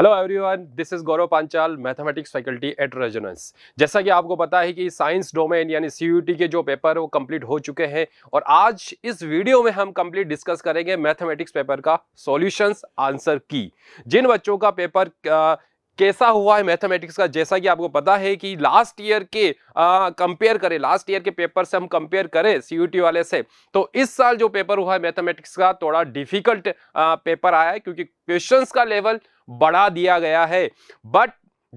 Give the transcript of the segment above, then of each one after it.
Hello everyone this is Gaurav Panchal mathematics faculty at Resonance जैसा कि आपको पता है कि साइंस डोमेन यानी सी के जो पेपर वो कंप्लीट हो चुके हैं और आज इस वीडियो में हम कंप्लीट डिस्कस करेंगे मैथमेटिक्स पेपर का सॉल्यूशंस आंसर की जिन बच्चों का पेपर आ, कैसा हुआ है मैथमेटिक्स का जैसा कि आपको पता है कि लास्ट ईयर के कंपेयर करें लास्ट ईयर के पेपर से हम कंपेयर करें सी वाले से तो इस साल जो पेपर हुआ है मैथमेटिक्स का थोड़ा डिफिकल्ट पेपर आया है क्योंकि क्वेश्चंस का लेवल बढ़ा दिया गया है बट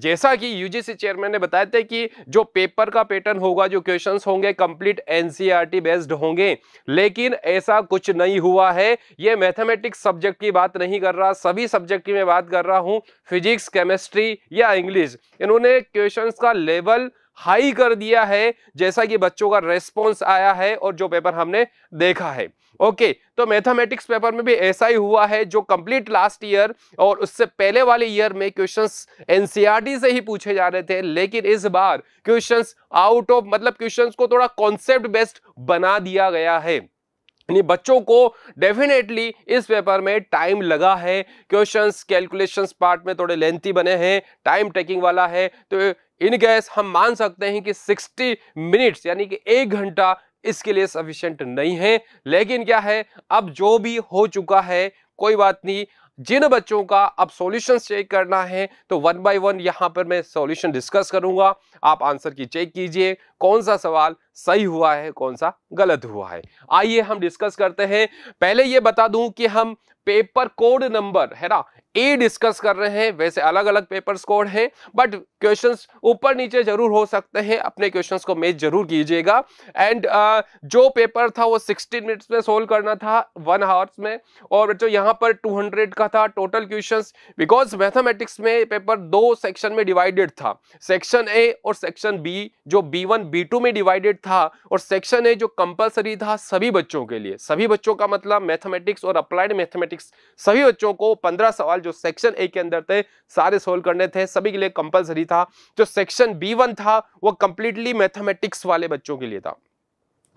जैसा कि यूजीसी चेयरमैन ने बताया थे कि जो पेपर का पैटर्न होगा जो क्वेश्चंस होंगे कंप्लीट एनसीईआरटी बेस्ड होंगे लेकिन ऐसा कुछ नहीं हुआ है ये मैथमेटिक्स सब्जेक्ट की बात नहीं कर रहा सभी सब्जेक्ट की मैं बात कर रहा हूँ फिजिक्स केमिस्ट्री या इंग्लिश इन्होंने क्वेश्चंस का लेवल हाई कर दिया है जैसा कि बच्चों का रेस्पॉन्स आया है और जो पेपर हमने देखा है ओके okay, तो मैथमेटिक्स पेपर में भी ऐसा ही हुआ है जो कंप्लीट लास्ट ईयर और उससे पहले वाले ईयर में क्वेश्चंस एनसीईआरटी e से ही पूछे जा रहे थे लेकिन इस बार क्वेश्चंस आउट ऑफ मतलब क्वेश्चंस को थोड़ा कॉन्सेप्ट बेस्ड बना दिया गया है यानी बच्चों को डेफिनेटली इस पेपर में टाइम लगा है क्वेश्चंस कैलकुलेशंस पार्ट में थोड़े लेंथी बने हैं टाइम टेकिंग वाला है तो इन गैस हम मान सकते हैं कि 60 मिनट्स यानी कि एक घंटा इसके लिए सफिशियंट नहीं है लेकिन क्या है अब जो भी हो चुका है कोई बात नहीं जिन बच्चों का अब सॉल्यूशन चेक करना है तो वन बाय वन यहां पर मैं सॉल्यूशन डिस्कस करूंगा आप आंसर की चेक कीजिए कौन सा सवाल सही हुआ है कौन सा गलत हुआ है आइए हम डिस्कस करते हैं पहले ये बता दूं कि हम पेपर कोड नंबर है ना ए डिस्कस कर रहे हैं वैसे अलग अलग पेपर कोड हैं बट क्वेश्चंस ऊपर नीचे जरूर हो सकते हैं अपने क्वेश्चंस को मेज जरूर कीजिएगा एंड uh, जो पेपर था वो 16 मिनट्स में सोल्व करना था वन आवर्स में और जो यहाँ पर 200 का था टोटल क्वेश्चंस बिकॉज मैथमेटिक्स में पेपर दो सेक्शन में डिवाइडेड था सेक्शन ए और सेक्शन बी जो बी वन बी टू में डिवाइडेड था और सेक्शन ए जो कंपलसरी था सभी बच्चों के लिए सभी बच्चों का मतलब मैथमेटिक्स और अप्लाइड मैथमेटिक्स सभी बच्चों को पंद्रह सवाल जो सेक्शन ए के अंदर थे सारे सोल्व करने थे सभी के लिए कंपलसरी था जो सेक्शन बी वन था वो कंप्लीटली मैथमेटिक्स वाले बच्चों के लिए था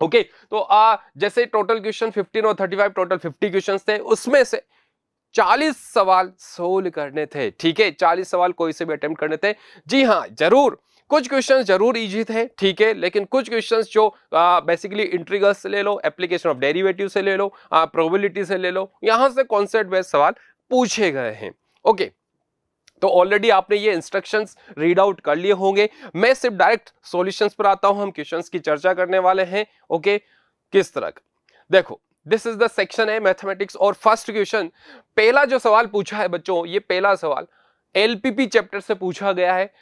ओके तो आ, जैसे टोटल क्वेश्चन फिफ्टीन और थर्टी टोटल फिफ्टी क्वेश्चन थे उसमें से 40 सवाल सोल्व करने थे ठीक है 40 सवाल कोई से भी अटेम्प्ट करने थे जी हाँ जरूर कुछ क्वेश्चन जरूर इजी थे ठीक है लेकिन कुछ क्वेश्चन जो बेसिकली इंट्रीगर्स से ले लो एप्लीकेशन ऑफ डेरिवेटिव से ले लो प्रोबेबिलिटी से ले लो यहां से कॉन्सेप्ट बेस्ड सवाल पूछे गए हैं ओके तो ऑलरेडी आपने ये इंस्ट्रक्शंस रीड आउट कर लिए होंगे मैं सिर्फ डायरेक्ट सॉल्यूशंस पर आता हूं हम क्वेश्चंस की चर्चा करने वाले हैं ओके किस तरह का देखो दिस इज द सेक्शन है मैथमेटिक्स और फर्स्ट क्वेश्चन पहला जो सवाल पूछा है बच्चों ये पहला सवाल एलपीपी चैप्टर से पूछा गया है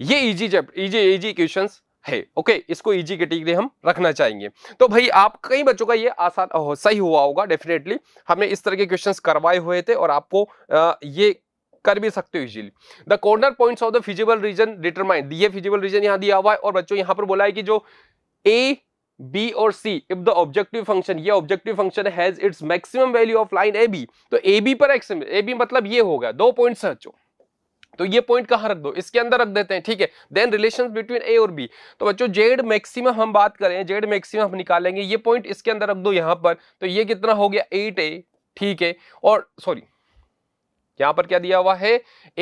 ये इजी इजी इजी क्वेश्चन है ओके इसको इजी कैटेगरी हम रखना चाहेंगे तो भाई आप कई बच्चों का ये आसान हो, सही हुआ होगा डेफिनेटली हमने इस तरह के क्वेश्चंस करवाए हुए थे और आपको आ, ये कर भी सकते हो easily the corner point of the feasible region determine ये फिजिबल रीजन यहाँ दिया हुआ है और बच्चों यहाँ पर बोला है कि जो ए बी और C if the objective function ये objective function has its maximum value of line A B तो ए बी पर एक्सिम ए बी मतलब ये होगा दो पॉइंट्स है बच्चों तो ये पॉइंट कहाँ रख दो इसके अंदर रख देते हैं ठीक है देन रिलेशन बिटवीन ए और बी तो बच्चों जेड मैक्सिमम हम बात करें जेड मैक्सिमम हम निकालेंगे ये पॉइंट इसके अंदर रख दो यहाँ पर तो ये कितना हो गया एट ए ठीक है और सॉरी यहां पर क्या दिया हुआ है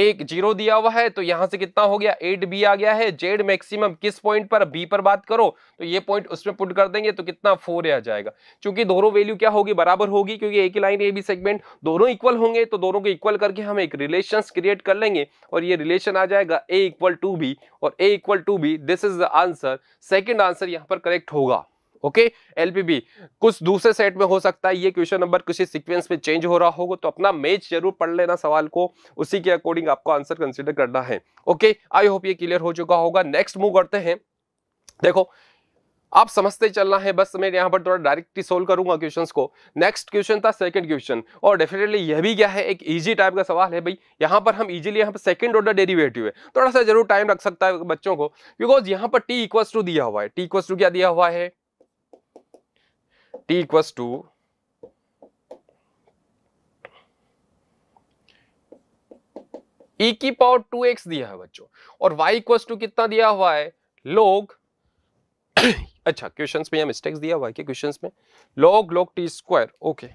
एक जीरो दिया हुआ है तो यहां से कितना हो गया एट बी आ गया है जेड मैक्सिमम किस पॉइंट पर बी पर बात करो तो ये पॉइंट उसमें पुट कर देंगे तो कितना फोर आ जाएगा क्योंकि दोनों वैल्यू क्या होगी बराबर होगी क्योंकि एक ही लाइन ए बी सेगमेंट दोनों इक्वल होंगे तो दोनों को इक्वल करके हम एक रिलेशन क्रिएट कर लेंगे और ये रिलेशन आ जाएगा ए इक्वल टू बी और A equal to B this is the answer second answer यहां पर करेक्ट होगा ओके एलपीबी कुछ दूसरे सेट में हो सकता है ये क्वेश्चन नंबर किसी सीक्वेंस में चेंज हो रहा होगा तो अपना मैच जरूर पढ़ लेना सवाल को उसी के अकॉर्डिंग आपको आंसर कंसिडर करना है ओके आई होप ये क्लियर हो चुका होगा नेक्स्ट मूव करते हैं देखो आप समझते चलना है बस मैं यहाँ पर थोड़ा डायरेक्टली सोल्व करूंगा क्वेश्चंस को नेक्स्ट क्वेश्चन था सेकंड क्वेश्चन और डेफिनेटली यह भी क्या है एक इजी टाइप का सवाल है भाई यहाँ पर हम इजीली यहाँ पर सेकंड ऑर्डर डेरिवेटिव है थोड़ा सा जरूर टाइम रख सकता है बच्चों को बिकॉज यहाँ पर टी इक्वस टू दिया हुआ है टी इक्वस टू क्या दिया हुआ है t equals to e की पावर 2x दिया है बच्चों और y इक्वस टू कितना दिया हुआ है लोग अच्छा क्वेश्चंस में या मिस्टेक्स दिया हुआ है क्वेश्चंस में लोग लोग टी स्क्वायर ओके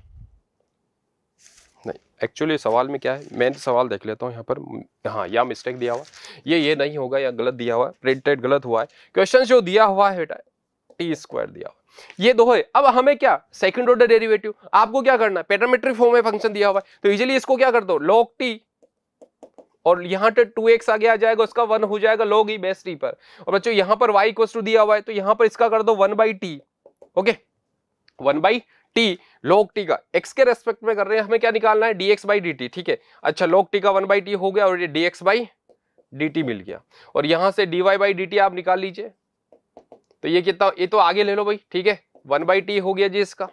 नहीं एक्चुअली सवाल में क्या है मैं सवाल देख लेता हूं यहां पर हाँ या मिस्टेक दिया हुआ ये ये नहीं होगा या गलत दिया हुआ प्रिंटेड गलत हुआ है क्वेश्चन जो दिया हुआ है बेटा टी स्क्वायर दिया हुआ ये दो है अब हमें क्या सेकंड ऑर्डर डेरिवेटिव आपको क्या करना है पेटामेट्रिक फॉर्म में फंक्शन दिया हुआ है तो इजीली इसको क्या कर दो लॉग टी और यहाँ पर टू एक्स आगे आ जाएगा उसका वन हो जाएगा लॉग ई बेस टी पर और बच्चों यहाँ पर वाई इक्वस टू दिया हुआ है तो यहाँ पर इसका कर दो one by T okay one by T log T का एक्स के रेस्पेक्ट में कर रहे हैं हमें क्या निकालना है D X by D T ठीक है अच्छा लॉग टी का वन बाई टी हो गया और ये D X by D T मिल गया और यहाँ से D Y by D T आप निकाल लीजिए तो ये कितना ये तो आगे ले लो भाई ठीक है वन बाई टी हो गया जी इसका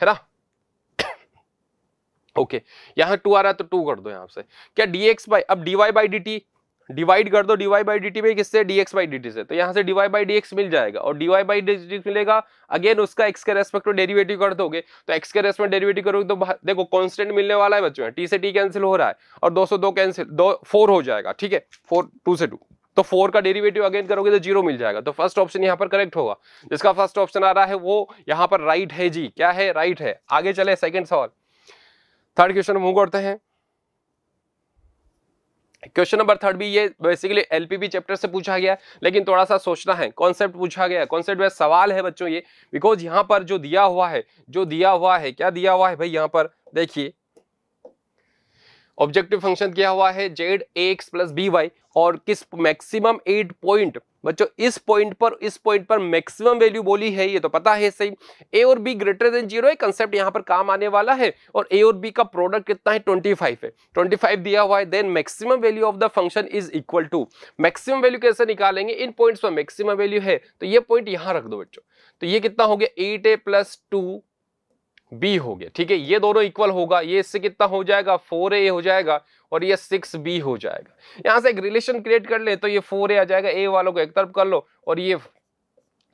है ना ओके यहां टू आ रहा है तो टू कर दो यहां से क्या dx बाई अब dy बाई डी डिवाइड कर दो dy बाई dt भाई किससे dx बाई dt से तो यहां से dy बाई एक्स मिल जाएगा और dy बाई dx मिलेगा अगेन उसका x के रेस्पेक्ट में डेरिवेटिव कर दोगे तो x के रेस्पेक्ट में डेरिवेटिव करोगे तो देखो कॉन्स्टेंट मिलने वाला है बच्चों t से t कैंसिल हो रहा है और 202 कैंसिल दो फोर हो जाएगा ठीक है फोर टू से टू तो फोर का डेरिवेटिव अगेन करोगे तो जीरो मिल जाएगा तो फर्स्ट ऑप्शन यहाँ पर करेक्ट होगा जिसका फर्स्ट ऑप्शन आ रहा है वो यहाँ पर राइट right है जी क्या है राइट right है आगे चले सेकेंड सवाल थर्ड क्वेश्चन मूव करते हैं क्वेश्चन नंबर थर्ड भी ये बेसिकली एलपीपी चैप्टर से पूछा गया लेकिन थोड़ा सा सोचना है कॉन्सेप्ट पूछा गया कॉन्सेप्ट में सवाल है बच्चों ये बिकॉज यहाँ पर जो दिया हुआ है जो दिया हुआ है क्या दिया हुआ है भाई यहाँ पर देखिए ऑब्जेक्टिव फंक्शन क्या हुआ है Z A X plus B Y और किस मैक्सिमम एट पॉइंट बच्चों इस पॉइंट पर इस पॉइंट पर मैक्सिमम वैल्यू बोली है ये तो पता है सही ए और बी ग्रेटर देन जीरो है कंसेप्ट यहाँ पर काम आने वाला है और ए और बी का प्रोडक्ट कितना है ट्वेंटी फाइव है ट्वेंटी फाइव दिया हुआ है then maximum value of the function is equal to maximum value कैसे निकालेंगे इन पॉइंट्स पर मैक्सिमम वैल्यू है तो ये पॉइंट यहाँ रख दो बच्चों तो ये कितना हो गया eight a plus two b हो गया ठीक है ये दोनों इक्वल होगा ये इससे कितना हो जाएगा फोर ए हो जाएगा और ये सिक्स बी हो जाएगा यहां से एक रिलेशन क्रिएट कर ले तो ये फोर ए आ जाएगा ए वालों को एक तरफ कर लो और ये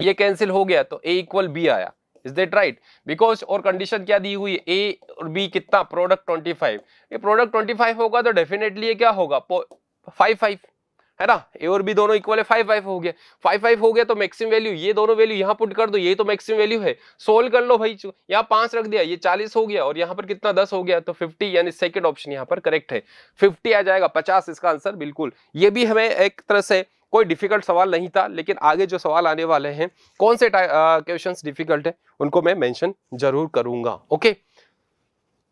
ये कैंसिल हो गया तो ए इक्वल बी आया इज देट राइट बिकॉज और कंडीशन क्या दी हुई है ए और बी कितना प्रोडक्ट ट्वेंटी फाइव ये प्रोडक्ट ट्वेंटी फाइव होगा तो डेफिनेटली ये क्या होगा फाइव फाइव है ना ए और बी दोनों इक्वल है फाइव फाइव हो गया फाइव फाइव हो गया तो मैक्सिमम वैल्यू ये दोनों वैल्यू यहाँ पुट कर दो ये तो मैक्सिमम वैल्यू है सोल्व कर लो भाई यहाँ पांच रख दिया ये चालीस हो गया और यहाँ पर कितना दस हो गया तो फिफ्टी यानी सेकेंड ऑप्शन यहाँ पर करेक्ट है फिफ्टी आ जाएगा पचास इसका आंसर बिल्कुल ये भी हमें एक तरह से कोई डिफिकल्ट सवाल नहीं था लेकिन आगे जो सवाल आने वाले हैं कौन से क्वेश्चन डिफिकल्ट है उनको मैं मैंशन जरूर करूंगा ओके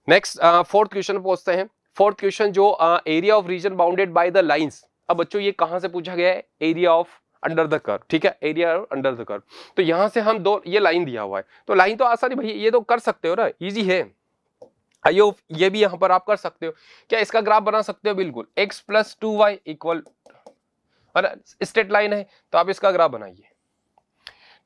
नेक्स्ट फोर्थ क्वेश्चन पूछते हैं फोर्थ क्वेश्चन जो area of region bounded by the lines अब बच्चों ये कहां से पूछा गया है एरिया ऑफ अंडर द कर ठीक है एरिया अंडर द कर तो यहां से हम दो ये लाइन दिया हुआ है तो लाइन तो आसानी भैया ये तो कर सकते हो ना इजी है आई होप ये भी यहां पर आप कर सकते हो क्या इसका ग्राफ बना सकते हो बिल्कुल x plus two y equal straight line है तो आप इसका ग्राफ बनाइए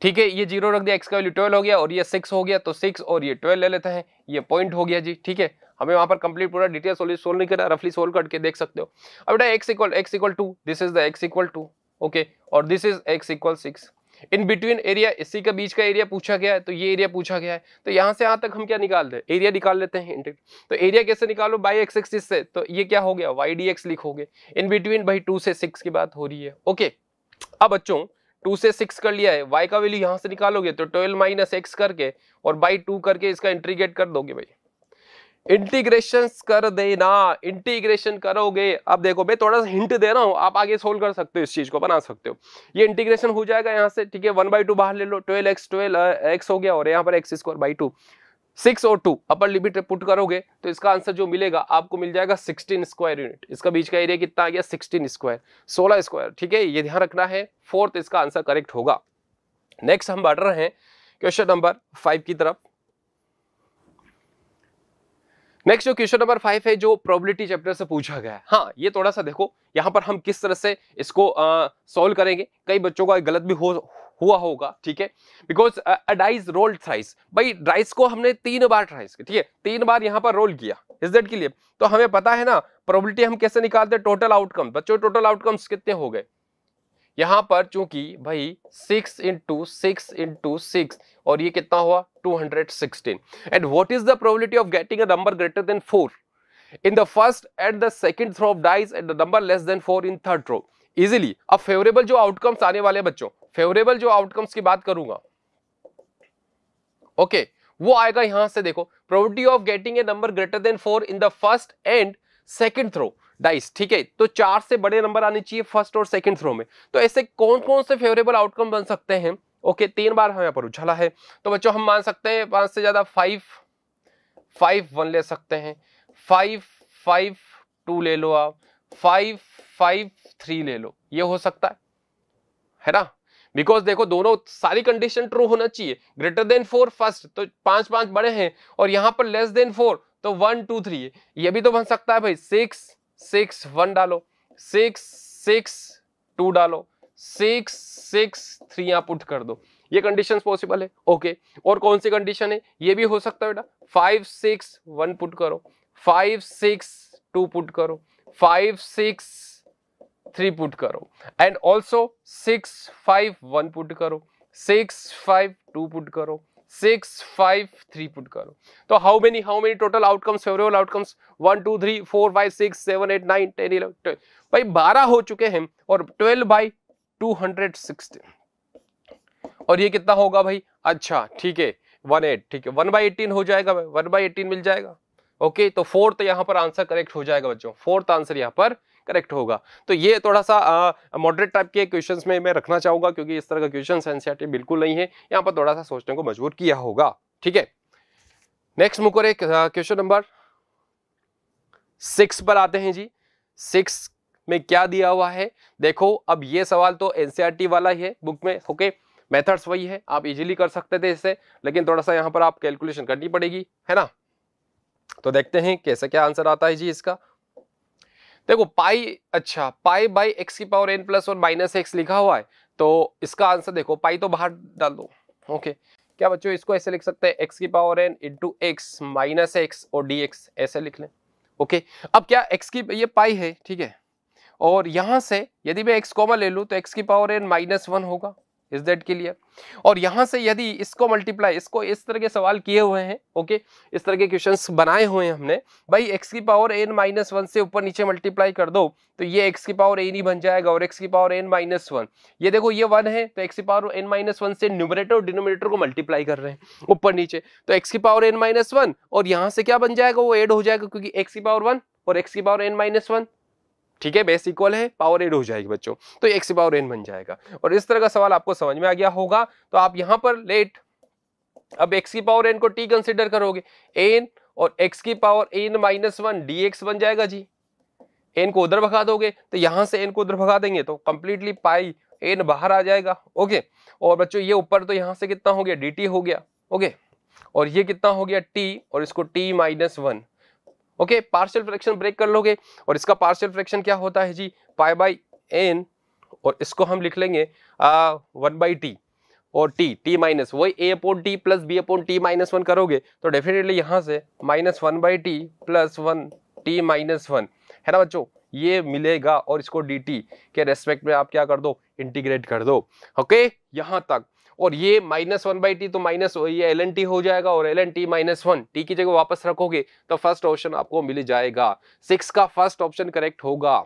ठीक है ये जीरो रख दिया एक्स का वैल्यू ट्वेल्व हो गया और ये सिक्स हो गया तो सिक्स और ये ट्वेल्व ले लेते हैं ये पॉइंट हो गया जी ठीक है हमें वहाँ पर कंप्लीट पूरा डिटेल सोल्व सोल्व नहीं करा रफली सोल्व करके देख सकते हो अब बेटा x equal x equal to this is the x equal to okay और this is x equal six in between area इसी के बीच का एरिया पूछा गया है तो ये एरिया पूछा गया है तो यहाँ से यहाँ तक हम क्या निकाल दें एरिया निकाल लेते हैं तो एरिया कैसे निकालो बाई एक्स एक्सिस से तो ये क्या हो गया वाई डी एक्स लिखोगे इन बिटवीन भाई टू से सिक्स की बात हो रही है ओके अब बच्चों टू से सिक्स कर लिया है वाई का वैल्यू यहाँ से निकालोगे तो ट्वेल्व माइनस एक्स करके और बाई टू करके इसका इंट्रीगेट कर दोगे भाई इंटीग्रेशन कर देना इंटीग्रेशन करोगे अब देखो मैं थोड़ा सा हिंट दे रहा हूँ आप आगे सोल्व कर सकते हो इस चीज को बना सकते हो ये इंटीग्रेशन हो जाएगा यहाँ से ठीक है वन बाई टू बाहर ले लो ट्वेल्व एक्स ट्वेल्व एक्स हो गया और यहाँ पर x square by two six और टू अपर लिमिट पुट करोगे तो इसका आंसर जो मिलेगा आपको मिल जाएगा सिक्सटीन स्क्वायर यूनिट इसका बीच का एरिया कितना आ गया सिक्सटीन स्क्वायर सोलह स्क्वायर ठीक है ये ध्यान रखना है फोर्थ इसका आंसर करेक्ट होगा नेक्स्ट हम बढ़ रहे हैं क्वेश्चन नंबर फाइव की तरफ नेक्स्ट जो क्वेश्चन नंबर फाइव है जो प्रोबेबिलिटी चैप्टर से पूछा गया है हाँ ये थोड़ा सा देखो यहाँ पर हम किस तरह से इसको सॉल्व करेंगे कई बच्चों का गलत भी हो हुआ होगा ठीक है बिकॉज अडाइज रोल थ्राइस भाई राइस को हमने तीन बार ट्राइस ठीक है तीन बार यहाँ पर रोल किया इस डेट के लिए तो हमें पता है ना प्रोबिलिटी हम कैसे निकालते हैं टोटल आउटकम बच्चों टोटल आउटकम्स कितने हो गए यहाँ पर चूंकि भाई six into six into six और ये कितना हुआ two hundred sixteen and what is the probability of getting a number greater than four in the first at the second throw of dice at the number less than four in third throw easily अब favourable जो outcomes आने वाले बच्चों favourable जो outcomes की बात करूंगा okay okay, वो आएगा यहां से देखो probability of getting a number greater than four in the first and second throw dice ठीक है तो चार से बड़े नंबर आने चाहिए फर्स्ट और सेकेंड थ्रो में तो ऐसे कौन कौन से फेवरेबल आउटकम बन सकते हैं ओके okay, तीन बार हम यहाँ पर उछाला है तो बच्चों हम मान सकते हैं पांच से ज्यादा फाइव फाइव वन ले सकते हैं फाइव फाइव टू ले लो आप फाइव फाइव थ्री ले लो ये हो सकता है है ना बिकॉज देखो दोनों सारी कंडीशन ट्रू होना चाहिए ग्रेटर देन फोर फर्स्ट तो पांच पांच बड़े हैं और यहाँ पर लेस देन फोर तो वन टू थ्री ये भी तो बन सकता है भाई सिक्स सिक्स वन डालो सिक्स सिक्स टू डालो सिक्स सिक्स थ्री यहाँ पुट कर दो ये कंडीशन पॉसिबल है ओके okay. और कौन सी कंडीशन है ये भी हो सकता है बेटा फाइव सिक्स वन पुट करो फाइव सिक्स टू पुट करो फाइव सिक्स थ्री पुट करो and also six five one put करो सिक्स फाइव टू पुट करो सिक्स फाइव थ्री पुट करो तो how many how many total outcomes favourable outcomes one two three four five six seven eight nine ten eleven twelve भाई बारह हो चुके हैं और twelve by two hundred sixteen और ये कितना होगा भाई अच्छा ठीक है वन एट ठीक है वन बाई एटीन हो जाएगा वन बाई एटीन मिल जाएगा ओके तो फोर्थ यहाँ पर आंसर करेक्ट हो जाएगा बच्चों फोर्थ आंसर यहाँ पर करेक्ट होगा तो ये थोड़ा सा मॉडरेट टाइप के क्वेश्चन में मैं रखना चाहूंगा क्योंकि इस तरह का क्वेश्चन एनसीआर बिल्कुल नहीं है यहाँ पर थोड़ा सा सोचने को मजबूर किया होगा ठीक है नेक्स्ट मुकोरे क्वेश्चन नंबर सिक्स पर आते हैं जी सिक्स में क्या दिया हुआ है देखो अब ये सवाल तो एनसीईआरटी वाला ही है बुक में ओके मेथड्स वही है आप इजीली कर सकते थे इससे लेकिन थोड़ा सा यहां पर आप कैलकुलेशन करनी पड़ेगी है ना तो देखते हैं कैसे क्या आंसर आता है जी इसका देखो पाई अच्छा पाई बाई एक्स की पावर एन प्लस और माइनस एक्स लिखा हुआ है तो इसका आंसर देखो पाई तो बाहर डाल दो ओके क्या बच्चों इसको ऐसे लिख सकते हैं एक्स की power n into x minus x और डी एक्स ऐसे लिख लें ओके अब क्या एक्स की ये पाई है ठीक है और यहाँ से यदि मैं एक्स कॉमन ले लूँ तो एक्स की पावर एन माइनस वन होगा इज दैट क्लियर और यहां से यदि इसको मल्टीप्लाई इसको इस तरह के सवाल किए हुए हैं ओके इस तरह के क्वेश्चन बनाए हुए हैं हमने भाई एक्स की पावर एन माइनस वन से ऊपर नीचे मल्टीप्लाई कर दो तो ये एक्स की पावर एन ही बन जाएगा और एक्स की पावर एन माइनस वन ये देखो ये वन है तो एक्स की पावर एन माइनस वन से न्यूमरेटर और डिनोमिनेटर को मल्टीप्लाई कर रहे हैं ऊपर नीचे तो एक्स की पावर एन माइनस वन और यहां से क्या बन जाएगा वो एड हो जाएगा क्योंकि एक्स की पावर वन और एक्स की पावर एन माइनस वन ठीक है बेस इक्वल है पावर एड हो जाएगी बच्चों तो एक्स की पावर एन बन जाएगा और इस तरह का सवाल आपको समझ में आ गया होगा तो आप यहाँ पर लेट अब एक्स की पावर एन को टी कंसिडर करोगे एन और एक्स की power n minus one d x बन जाएगा जी एन को उधर भगा दोगे तो यहां से एन को उधर भगा देंगे तो कंप्लीटली पाई एन बाहर आ जाएगा ओके और बच्चों ये ऊपर तो यहां से कितना हो गया डी हो गया ओके और ये कितना हो गया टी और इसको t minus one okay partial fraction break कर लोगे और इसका पार्शियल फ्रैक्शन क्या होता है जी पाई बाई एन और इसको हम लिख लेंगे वन बाई टी और टी टी माइनस वही a upon t plus b upon t minus one करोगे तो डेफिनेटली यहाँ से minus one by t plus one t minus one है ना बच्चों ये मिलेगा और इसको डी टी के रेस्पेक्ट में आप क्या कर दो इंटीग्रेट कर दो ओके यहाँ तक और ये माइनस वन बाई टी तो माइनस ये एल एन टी हो जाएगा और l n t minus one t की जगह वापस रखोगे तो फर्स्ट ऑप्शन आपको मिल जाएगा सिक्स का फर्स्ट ऑप्शन करेक्ट होगा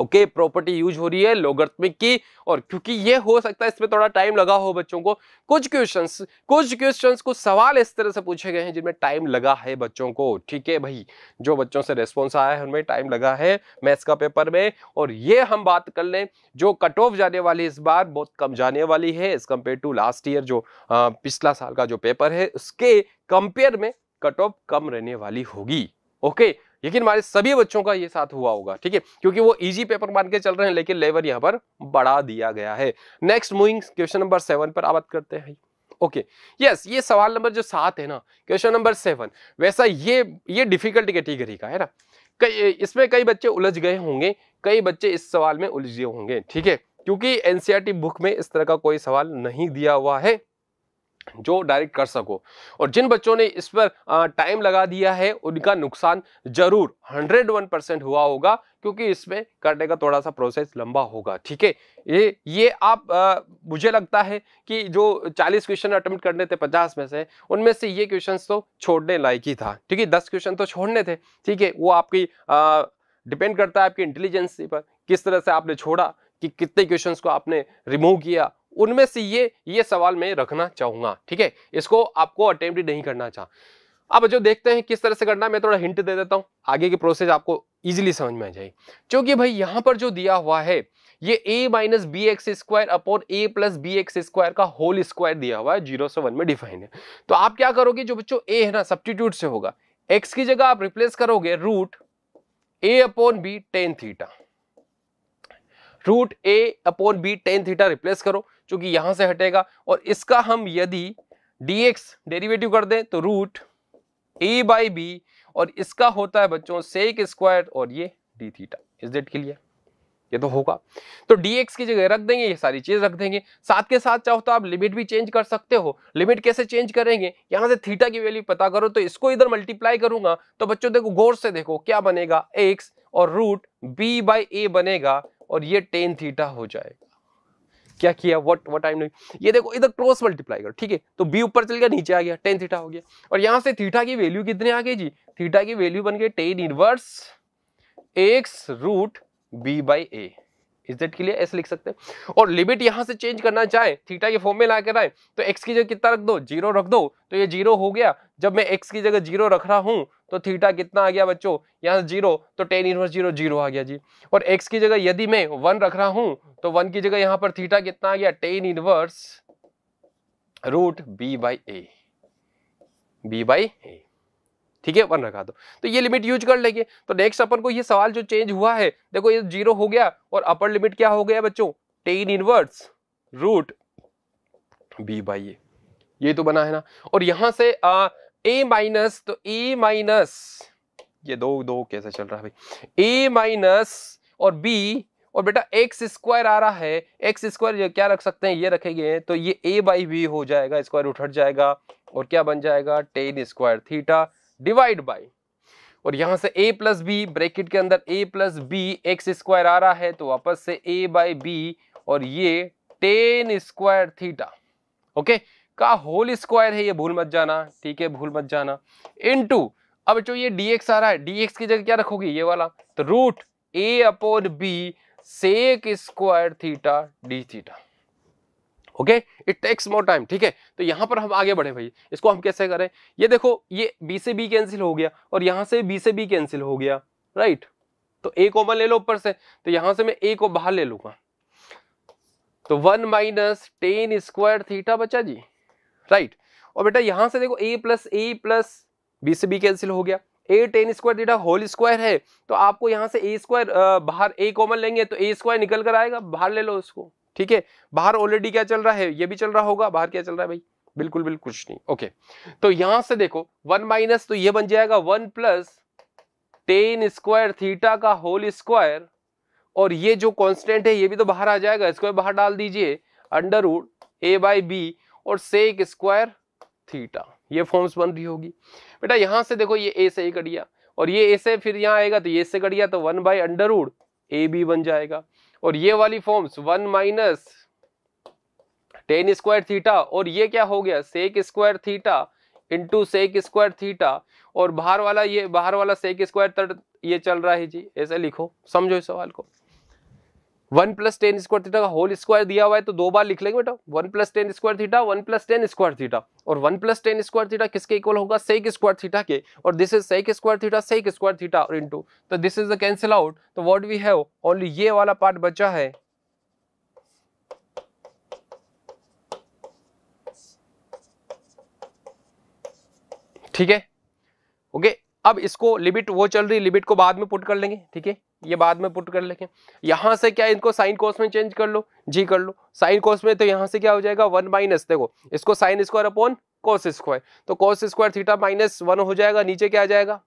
ओके प्रॉपर्टी यूज हो रही है लोगर्थमिक की और क्योंकि ये हो सकता है इसमें थोड़ा टाइम लगा हो बच्चों को कुछ क्वेश्चंस कुछ क्वेश्चंस कुछ सवाल इस तरह से पूछे गए हैं जिनमें टाइम लगा है बच्चों को ठीक है भाई जो बच्चों से रेस्पॉन्स आया है उनमें टाइम लगा है मैथ्स का पेपर में और ये हम बात कर लें जो कट ऑफ जाने वाली इस बार बहुत कम जाने वाली है as compared to last year जो आ, पिछला साल का जो पेपर है उसके कंपेयर में कट ऑफ कम रहने वाली होगी ओके okay, लेकिन हमारे सभी बच्चों का ये साथ हुआ होगा ठीक है क्योंकि वो इजी पेपर मान के चल रहे हैं लेकिन लेवल यहाँ पर बढ़ा दिया गया है next moving question number seven पर बात करते हैं ओके okay. यस yes, ये सवाल नंबर जो सात है ना क्वेश्चन नंबर सेवन वैसा ये ये डिफिकल्ट कैटेगरी का है ना कई इसमें कई बच्चे उलझ गए होंगे कई बच्चे इस सवाल में उलझे होंगे ठीक है क्योंकि एनसीईआरटी बुक e में इस तरह का कोई सवाल नहीं दिया हुआ है जो डायरेक्ट कर सको और जिन बच्चों ने इस पर टाइम लगा दिया है उनका नुकसान जरूर 101 परसेंट हुआ होगा क्योंकि इसमें करने का थोड़ा सा प्रोसेस लंबा होगा ठीक है ये ये आप आ, मुझे लगता है कि जो 40 क्वेश्चन अटेम्प्ट करने थे 50 में से उनमें से ये क्वेश्चंस तो छोड़ने लायक ही था ठीक है दस क्वेश्चन तो छोड़ने थे ठीक है वो आपकी डिपेंड करता है आपकी इंटेलिजेंसी पर किस तरह से आपने छोड़ा कि कितने क्वेश्चंस को आपने रिमूव किया उनमें से ये ये सवाल मैं रखना चाहूंगा ठीक है इसको आपको अटेम्प्ट नहीं करना चाह अब जो देखते हैं किस तरह से करना मैं थोड़ा हिंट दे देता हूं आगे की प्रोसेस आपको इजीली समझ में आ जाए क्योंकि भाई यहां पर जो दिया हुआ है ये a minus b x square upon a plus B x square का होल स्क्वायर दिया हुआ है जीरो से वन में डिफाइन है तो आप क्या करोगे जो बच्चों a है ना सब्सटीट्यूट से होगा x की जगह आप रिप्लेस करोगे root a upon b tan theta root a upon b tan theta replace करो जो कि से हटेगा और इसका हम यदि dx डेरिवेटिव कर दें तो रूट ए बाई बी और इसका होता है बच्चों सेक स्क्वायर और ये डी थीटा इस डेट के लिए ये तो होगा तो dx की जगह रख देंगे ये सारी चीज रख देंगे साथ के साथ चाहो तो आप लिमिट भी चेंज कर सकते हो लिमिट कैसे चेंज करेंगे यहां से थीटा की वैल्यू पता करो तो इसको इधर मल्टीप्लाई करूंगा तो बच्चों देखो गौर से देखो क्या बनेगा x और रूट बी बाई ए बनेगा और ये टेन थीटा हो जाएगा क्या किया वट वट आई एम ये देखो इधर क्रॉस मल्टीप्लाई करो ठीक है तो बी ऊपर चल गया नीचे आ गया टेन थीटा हो गया और यहाँ से थीटा की वैल्यू कितने आ गई जी थीटा की वैल्यू बन गई tan inverse x root b by a is that clear ऐसे लिख सकते हैं और लिमिट यहाँ से चेंज करना चाहे थीटा के फॉर्म में ला कर आए तो एक्स की जगह कितना रख दो जीरो रख दो तो ये जीरो हो गया जब मैं एक्स की जगह जीरो रख रहा हूँ तो थीटा कितना आ गया बच्चों यहाँ जीरो तो टेन इनवर्स जीरो जीरो आ गया जी और एक्स की जगह यदि मैं वन रख रहा हूँ तो वन की जगह यहाँ पर थीटा कितना आ गया tan inverse root b by a b by a ठीक है वन रखा दो तो ये लिमिट यूज कर लेंगे तो नेक्स्ट अपन को ये सवाल जो चेंज हुआ है देखो ये जीरो हो गया और अपर लिमिट क्या हो गया बच्चों tan inverse root b by ये तो बना है ना और यहां से आ, ए माइनस तो ए माइनस ये दो दो कैसे चल रहा है भाई ए माइनस और बी और बेटा एक्स स्क्वायर आ रहा है एक्स स्क्वायर क्या रख सकते हैं ये रखेंगे तो ये ए बाई बी हो जाएगा स्क्वायर उठ जाएगा और क्या बन जाएगा tan square theta divide by और यहां से a प्लस बी ब्रेकेट के अंदर a plus B x square आ रहा है तो वापस से a बाई बी और ये टेन स्क्वायर थीटा ओके का होल स्क्वायर है ये भूल मत जाना ठीक है भूल मत जाना इनटू अब जो ये dx आ रहा है dx की जगह क्या रखोगी ये वाला तो root a upon b sec square theta d theta okay it takes more time ठीक है तो यहाँ पर हम आगे बढ़े भाई इसको हम कैसे करें ये देखो ये बी से बी कैंसिल हो गया और यहाँ से बी से बी कैंसिल हो गया राइट तो ए कॉमन ले लो ऊपर से तो यहाँ से मैं ए को बाहर ले लूंगा तो one minus tan square theta बचा जी राइट और बेटा यहाँ से देखो a plus a plus b से बी कैंसिल हो गया a tan square theta whole square है तो आपको यहाँ से ए स्क्वायर बाहर ए कॉमन लेंगे तो ए स्क्वायर निकल कर आएगा बाहर ले लो उसको ठीक है बाहर ऑलरेडी क्या चल रहा है ये भी चल रहा होगा बाहर क्या चल रहा है भाई बिल्कुल बिल्कुल कुछ नहीं ओके तो यहां से देखो वन माइनस तो ये बन जाएगा one plus tan square theta का होल स्क्वायर और ये जो कांस्टेंट है ये भी तो बाहर आ जाएगा इसको बाहर डाल दीजिए under root a by b और सेक स्क्वायर थीटा ये फॉर्म्स बन रही होगी बेटा यहां से देखो ये ए से ए कट गया और ये ए से फिर यहाँ आएगा तो ये से कट गया तो one by under root a b बन जाएगा और ये वाली forms one minus tan square theta और ये क्या हो गया sec square theta into sec square theta और बाहर वाला ये बाहर वाला सेक स्क्वायर ये चल रहा है जी ऐसे लिखो समझो इस सवाल को one plus tan square theta का होल स्क्वायर दिया हुआ है तो दो बार लिख लेंगे बेटा one plus tan square theta one plus tan square theta और one plus tan square theta किसके इक्वल होगा सेक स्क्वायर थीटा के और this is sec square theta sec square theta और इनटू तो this is the cancel out तो what we have only ये वाला पार्ट बचा है ठीक है ओके अब इसको लिमिट वो चल रही लिमिट को बाद में पुट कर लेंगे ठीक है ये बाद में पुट कर लेंगे यहाँ से क्या इनको साइन कोस में चेंज कर लो जी कर लो साइन कोस में तो यहाँ से क्या हो जाएगा वन माइनस देखो इसको sine square upon cos square तो cos square theta minus one हो जाएगा नीचे क्या आ जाएगा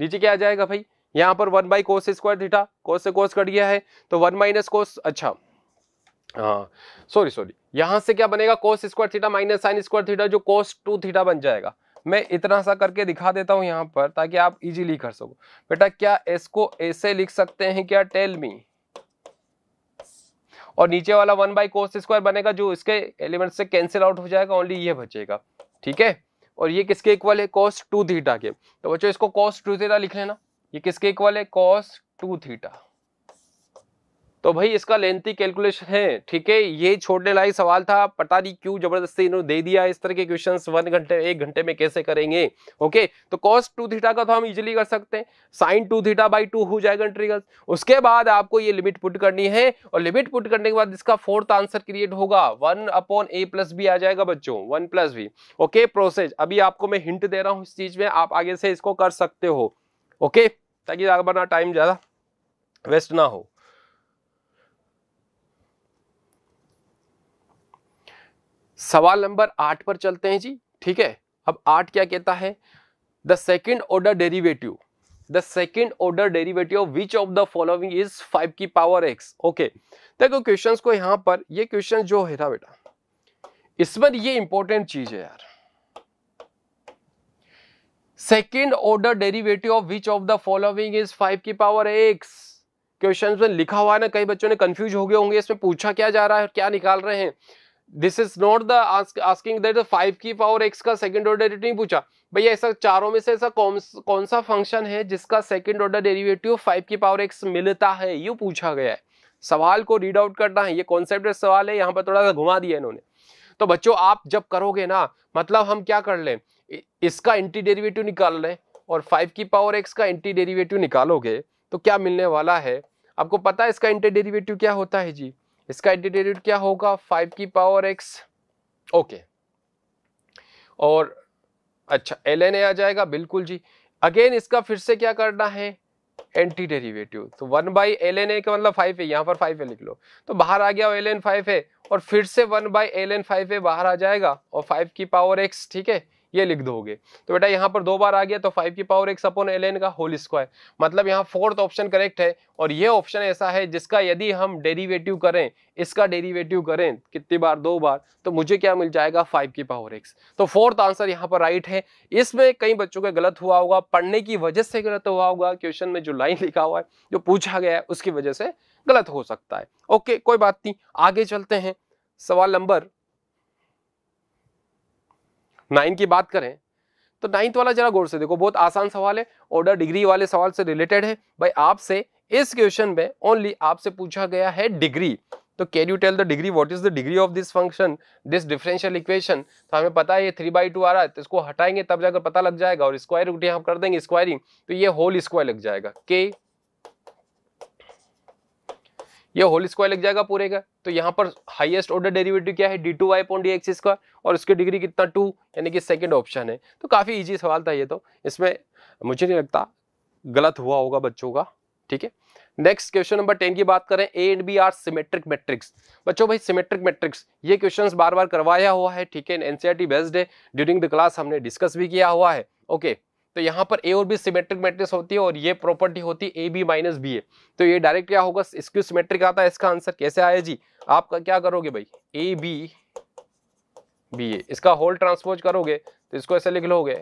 नीचे क्या आ जाएगा भाई यहाँ पर one by cos square theta cos से कोस कट गया है तो वन माइनस कोस अच्छा हाँ सॉरी सॉरी यहां से क्या बनेगा cos square theta minus sine square theta जो कोस टू थीटा बन जाएगा मैं इतना सा करके दिखा देता हूँ यहाँ पर ताकि आप इजीली कर सको बेटा क्या एस को ऐसे लिख सकते हैं क्या टेल मी और नीचे वाला वन बाई कोस स्क्वायर बनेगा जो इसके एलिमेंट से कैंसिल आउट हो जाएगा ओनली ये बचेगा ठीक है और ये किसके इक्वल है कॉस टू थीटा के तो बच्चों इसको कॉस टू थीटा लिख लेना ये किसके इक्वल है कॉस टू थीटा तो भाई इसका लेंथी कैलकुलेशन है ठीक है ये छोड़ने लायक सवाल था पता नहीं क्यों जबरदस्ती इन्होंने दे दिया इस तरह के क्वेश्चन वन घंटे एक घंटे में कैसे करेंगे ओके तो कॉस्ट टू थीटा का तो हम इजिली कर सकते हैं sine two theta by two हो जाएगा इंट्रीगल उसके बाद आपको ये लिमिट पुट करनी है और लिमिट पुट करने के बाद इसका फोर्थ आंसर क्रिएट होगा one upon a plus b आ जाएगा बच्चों one plus b okay process अभी आपको मैं हिंट दे रहा हूँ इस चीज में आप आगे से इसको कर सकते हो ओके ताकि आगे बना टाइम ज्यादा वेस्ट ना हो सवाल नंबर आठ पर चलते हैं जी ठीक है अब आठ क्या कहता है the second order derivative the second order derivative which of the following is five की पावर एक्स ओके देखो क्वेश्चन को यहां पर ये क्वेश्चन जो है था बेटा इसमें ये इंपॉर्टेंट चीज है यार second order derivative of which of the following is five की पावर एक्स क्वेश्चन में लिखा हुआ है ना कई बच्चों ने कंफ्यूज हो गए होंगे इसमें पूछा क्या जा रहा है और क्या निकाल रहे हैं this is not the asking that five की पावर एक्स का सेकंड ऑर्डर डेरिवेटिव नहीं पूछा भैया ऐसा चारों में से ऐसा कौन कौन सा फंक्शन है जिसका सेकंड ऑर्डर डेरिवेटिव फाइव की पावर एक्स मिलता है ये पूछा गया है सवाल को रीड आउट करना है ये कॉन्सेप्ट सवाल है यहाँ पर थोड़ा सा घुमा दिया इन्होंने तो बच्चों आप जब करोगे ना मतलब हम क्या कर लें इसका एंटी डेरिवेटिव निकाल लें और फाइव की पावर एक्स का एंटी डेरिवेटिव निकालोगे तो क्या मिलने वाला है आपको पता है इसका एंटी डेरिवेटिव क्या होता है जी इसका एटीट्यूड क्या होगा फाइव की पावर एक्स ओके और अच्छा एल एन ए आ जाएगा बिल्कुल जी अगेन इसका फिर से क्या करना है एंटी डेरिवेटिव तो one by l n a का मतलब फाइव है यहाँ पर फाइव है लिख लो तो बाहर आ गया एल एन फाइव है और फिर से one by l n five है बाहर आ जाएगा और फाइव की पावर एक्स ठीक है ये लिख दोगे तो बेटा यहाँ पर दो बार आ गया तो फाइव की power x upon l n का होल स्क्वायर मतलब यहाँ फोर्थ ऑप्शन करेक्ट है और ये ऑप्शन ऐसा है जिसका यदि हम डेरीवेटिव करें इसका डेरीवेटिव करें कितनी बार दो बार तो मुझे क्या मिल जाएगा फाइव की पावर एक्स तो फोर्थ आंसर यहाँ पर राइट है इसमें कई बच्चों का गलत हुआ होगा पढ़ने की वजह से गलत हुआ होगा क्वेश्चन में जो लाइन लिखा हुआ है जो पूछा गया है उसकी वजह से गलत हो सकता है ओके कोई बात नहीं आगे चलते हैं सवाल नंबर नाइन की बात करें तो नाइन्थ वाला जरा गौर से देखो बहुत आसान सवाल है ऑर्डर डिग्री वाले सवाल से रिलेटेड है भाई आपसे इस क्वेश्चन में ओनली आपसे पूछा गया है डिग्री तो can you tell the degree what is the degree of this function this differential equation तो हमें पता है ये थ्री बाई टू आ रहा है तो इसको हटाएंगे तब जाकर पता लग जाएगा और स्क्वायर रूट हम कर देंगे स्क्वायरिंग तो ये होल स्क्वायर लग जाएगा के ये होल स्क्वायर लग जाएगा पूरे का तो यहाँ पर हाईएस्ट ऑर्डर डेरिवेटिव क्या है d two y point d x square और उसकी डिग्री कितना टू यानी कि सेकंड ऑप्शन है तो काफ़ी इजी सवाल था ये तो इसमें मुझे नहीं लगता गलत हुआ होगा बच्चों का ठीक है नेक्स्ट क्वेश्चन नंबर टेन की बात करें A and B are symmetric matrix बच्चों भाई सिमेट्रिक मैट्रिक्स ये क्वेश्चन बार बार करवाया हुआ है ठीक है एनसीईआरटी बेस्ड e है ड्यूरिंग द क्लास हमने डिस्कस भी किया हुआ है ओके okay. तो यहाँ पर ए और बी सिमेट्रिक मैट्रिक्स होती है और ये प्रॉपर्टी होती है A B minus B A तो ये डायरेक्ट क्या होगा इसकी सिमेट्रिक आता है इसका आंसर कैसे आया जी आप क्या करोगे भाई ए बी बी ए इसका होल ट्रांसपोज करोगे तो इसको ऐसे लिख लोगे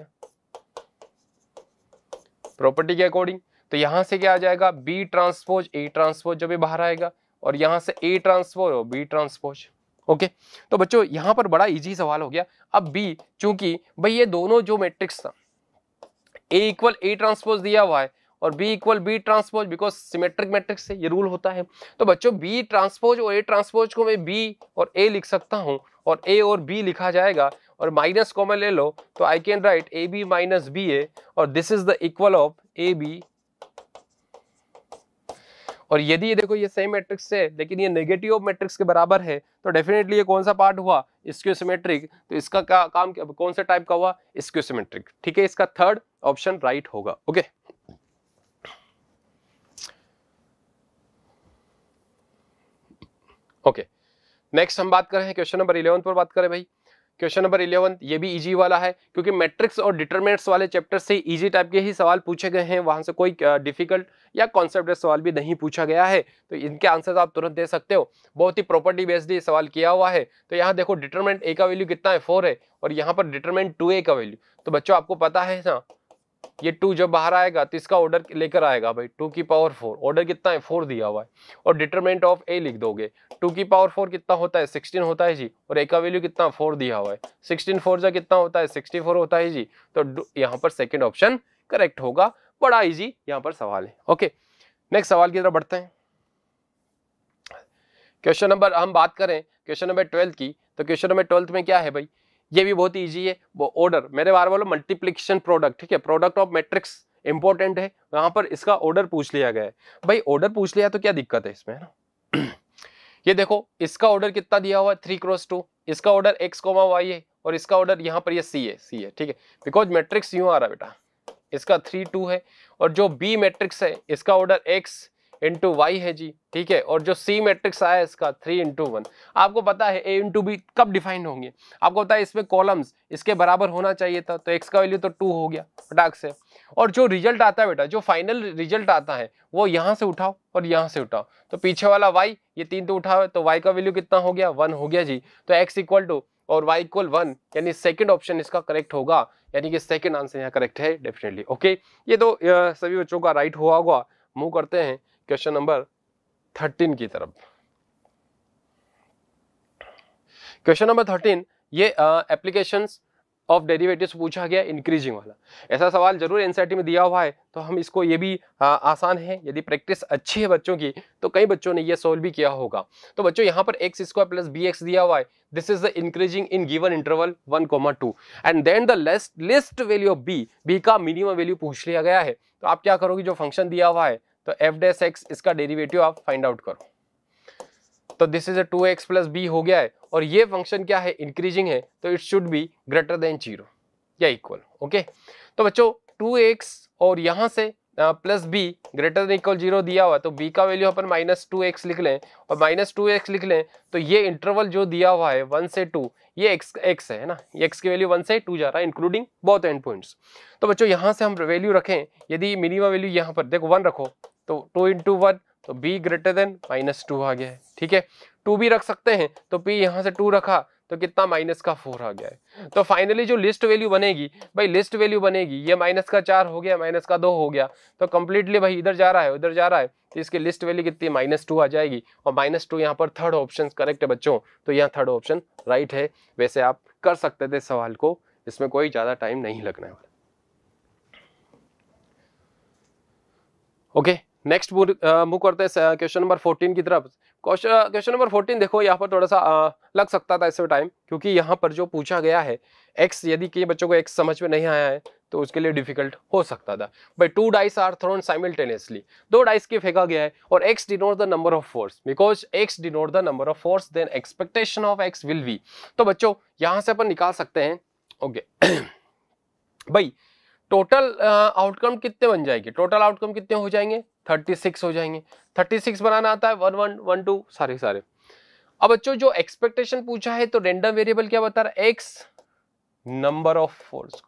प्रॉपर्टी के अकॉर्डिंग तो यहां से क्या आ जाएगा बी ट्रांसपोज ए ट्रांसपोज जब भी बाहर आएगा और यहां से ए ट्रांसपोज और बी ट्रांसपोज ओके तो बच्चों यहां पर बड़ा इजी सवाल हो गया अब बी चूंकि भाई ये दोनों जो मैट्रिक्स था ए इक्वल ए ट्रांसपोज दिया हुआ है और B equal B transpose because symmetric matrix से ये रूल होता है तो बच्चों बी ट्रांसपोज और ए ट्रांसपोज को मैं बी और ए लिख सकता हूँ और ए और बी लिखा जाएगा और माइनस कॉमन ले लो तो I can write A B minus B A और this is the equal of A B और यदि ये देखो ये सेम मैट्रिक्स से लेकिन ये नेगेटिव ऑफ मैट्रिक्स के बराबर है तो डेफिनेटली ये कौन सा पार्ट हुआ स्क्यूसीमेट्रिक तो इसका का, काम कौन सा टाइप का हुआ स्क्यूसीमेट्रिक ठीक है इसका थर्ड ऑप्शन राइट होगा ओके ओके नेक्स्ट हम बात करें क्वेश्चन नंबर इलेवन पर बात करें भाई क्वेश्चन नंबर इलेवन ये भी इजी वाला है क्योंकि मैट्रिक्स और डिटरमिनेंट्स वाले चैप्टर से इजी टाइप के ही सवाल पूछे गए हैं वहां से कोई डिफिकल्ट या कॉन्सेप्ट सवाल भी नहीं पूछा गया है तो इनके आंसर आप तुरंत दे सकते हो बहुत ही प्रॉपर्टी बेस्ड ये सवाल किया हुआ है तो यहाँ देखो डिटरमेंट ए का वैल्यू कितना है फोर है और यहाँ पर डिटरमेंट टू ए का वैल्यू तो बच्चों आपको पता है ना हाँ। ये टू जब बाहर आएगा तो इसका ऑर्डर लेकर आएगा भाई टू की पावर फोर ऑर्डर कितना है फोर दिया हुआ है और डिटरमिनेंट ऑफ ए लिख दोगे टू की पावर फोर कितना होता है सिक्सटीन होता है जी और ए का वैल्यू कितना फोर दिया हुआ है सिक्सटीन फोर जा कितना होता है सिक्सटी फोर होता है जी तो यहाँ पर सेकेंड ऑप्शन करेक्ट होगा बड़ा ईजी यहाँ पर सवाल है ओके नेक्स्ट सवाल की तरफ बढ़ते हैं क्वेश्चन नंबर हम बात करें क्वेश्चन नंबर ट्वेल्थ की तो क्वेश्चन नंबर ट्वेल्थ में क्या है भाई ये भी बहुत ईजी है वो ऑर्डर मेरे बारे बोलो मल्टीप्लिकेशन प्रोडक्ट ठीक है प्रोडक्ट ऑफ मैट्रिक्स इंपॉर्टेंट है वहाँ पर इसका ऑर्डर पूछ लिया गया है भाई ऑर्डर पूछ लिया तो क्या दिक्कत है इसमें है ना ये देखो इसका ऑर्डर कितना दिया हुआ है थ्री क्रॉस टू इसका ऑर्डर एक्स कोमा वाई है और इसका ऑर्डर यहाँ पर ये सी है सी है ठीक है बिकॉज मैट्रिक्स यूँ आ रहा है बेटा इसका थ्री टू है और जो बी मैट्रिक्स है इसका ऑर्डर एक्स इंटू वाई है जी ठीक है और जो सी मैट्रिक्स आया इसका थ्री इंटू वन आपको पता है ए इंटू बी कब डिफाइन होंगे आपको पता है इसमें कॉलम्स इसके बराबर होना चाहिए था तो एक्स का वैल्यू तो टू हो गया फटाक से और जो रिजल्ट आता है बेटा जो फाइनल रिजल्ट आता है वो यहाँ से उठाओ और यहाँ से उठाओ तो पीछे वाला वाई ये तीन तो उठाओ तो वाई का वैल्यू कितना हो गया वन हो गया जी तो एक्स इक्वल टू और y इक्वल वन यानी सेकेंड ऑप्शन इसका करेक्ट होगा यानी कि सेकेंड आंसर यहाँ करेक्ट है डेफिनेटली ओके ये तो सभी बच्चों का राइट हुआ होगा मूव करते हैं क्वेश्चन नंबर थर्टीन की तरफ क्वेश्चन नंबर थर्टीन ये एप्लीकेशन ऑफ डेरिवेटिव्स पूछा गया इंक्रीजिंग वाला ऐसा सवाल जरूर एनसीईआरटी e में दिया हुआ है तो हम इसको ये भी आ, आसान है यदि प्रैक्टिस अच्छी है बच्चों की तो कई बच्चों ने ये सोल्व भी किया होगा तो बच्चों यहाँ पर x square plus B x दिया हुआ है this is the increasing in given interval one comma two and then the least least value of B B का मिनिमम वैल्यू पूछ लिया गया है तो आप क्या करोगे जो फंक्शन दिया हुआ है तो एफ डेस एक्स इसका डेरिवेटिव आप फाइंड आउट करो तो this is a two x plus B हो गया है और ये फंक्शन क्या है इंक्रीजिंग है तो it should be greater than zero या इक्वल ओके तो बच्चों टू एक्स और यहां से plus B greater than equal zero दिया हुआ है तो बी का वैल्यू अपन माइनस टू एक्स लिख लें और माइनस टू एक्स लिख लें तो ये इंटरवल जो दिया हुआ है वन से टू ये एक्स एक्स है ना ये एक्स की वैल्यू वन से टू जा रहा है इंक्लूडिंग बोथ एंड पॉइंट्स तो बच्चों यहाँ से हम वैल्यू रखें यदि मिनिमम वैल्यू यहाँ पर देखो वन रखो तो टू इंटू वन तो B greater than minus two आ गया है ठीक है टू भी रख सकते हैं तो पी यहाँ से टू रखा तो कितना माइनस का फोर आ गया है तो फाइनली जो लिस्ट वैल्यू बनेगी भाई लिस्ट वैल्यू बनेगी ये माइनस का चार हो गया माइनस का दो हो गया तो कंप्लीटली भाई इधर जा रहा है उधर जा रहा है तो इसकी लिस्ट वैल्यू कितनी माइनस टू आ जाएगी और माइनस टू यहाँ पर थर्ड ऑप्शन करेक्ट है बच्चों तो यहाँ थर्ड ऑप्शन राइट है वैसे आप कर सकते थे सवाल को इसमें कोई ज़्यादा टाइम नहीं लगना है ओके नेक्स्ट मूव करते हैं क्वेश्चन नंबर फोर्टीन की तरफ क्वेश्चन क्वेश्चन नंबर फोर्टीन देखो यहाँ पर थोड़ा सा आ, लग सकता था इससे टाइम क्योंकि यहाँ पर जो पूछा गया है एक्स यदि कई बच्चों को एक्स समझ में नहीं आया है तो उसके लिए डिफिकल्ट हो सकता था भाई two dice are thrown simultaneously दो डाइस की फेंका गया है और x denote the number of fours because x denote the number of fours then expectation of x will be तो बच्चों यहाँ से अपन निकाल सकते हैं ओके okay. भाई टोटल आउटकम uh, कितने बन जाएगी टोटल आउटकम कितने हो जाएंगे थर्टी सिक्स हो जाएंगे थर्टी सिक्स बनाना आता है वन वन वन टू सारे सारे अब बच्चों जो एक्सपेक्टेशन पूछा है तो रेंडम वेरिएबल क्या बता रहा है x number of fours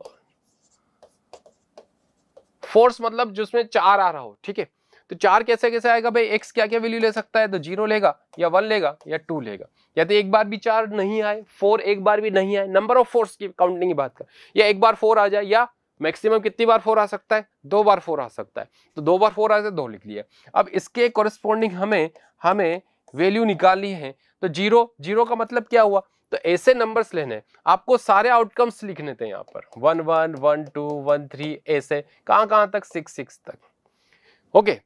fours मतलब जिसमें चार आ रहा हो ठीक है तो चार कैसे कैसे आएगा भाई एक्स क्या क्या वैल्यू ले सकता है तो जीरो लेगा या वन लेगा या टू लेगा या तो एक बार भी चार नहीं आए फोर एक बार भी नहीं आए नंबर ऑफ फोर्स की काउंटिंग की बात कर या एक बार फोर आ जाए या मैक्सिमम कितनी बार फोर आ सकता है दो बार फोर आ सकता है तो दो बार फोर आए तो दो लिख लिया अब इसके कॉरेस्पॉन्डिंग हमें हमें वैल्यू निकालनी है तो जीरो जीरो का मतलब क्या हुआ तो ऐसे नंबर्स लेने आपको सारे आउटकम्स लिखने थे यहाँ पर one one one two one three ऐसे कहाँ कहाँ तक सिक्स सिक्स तक ओके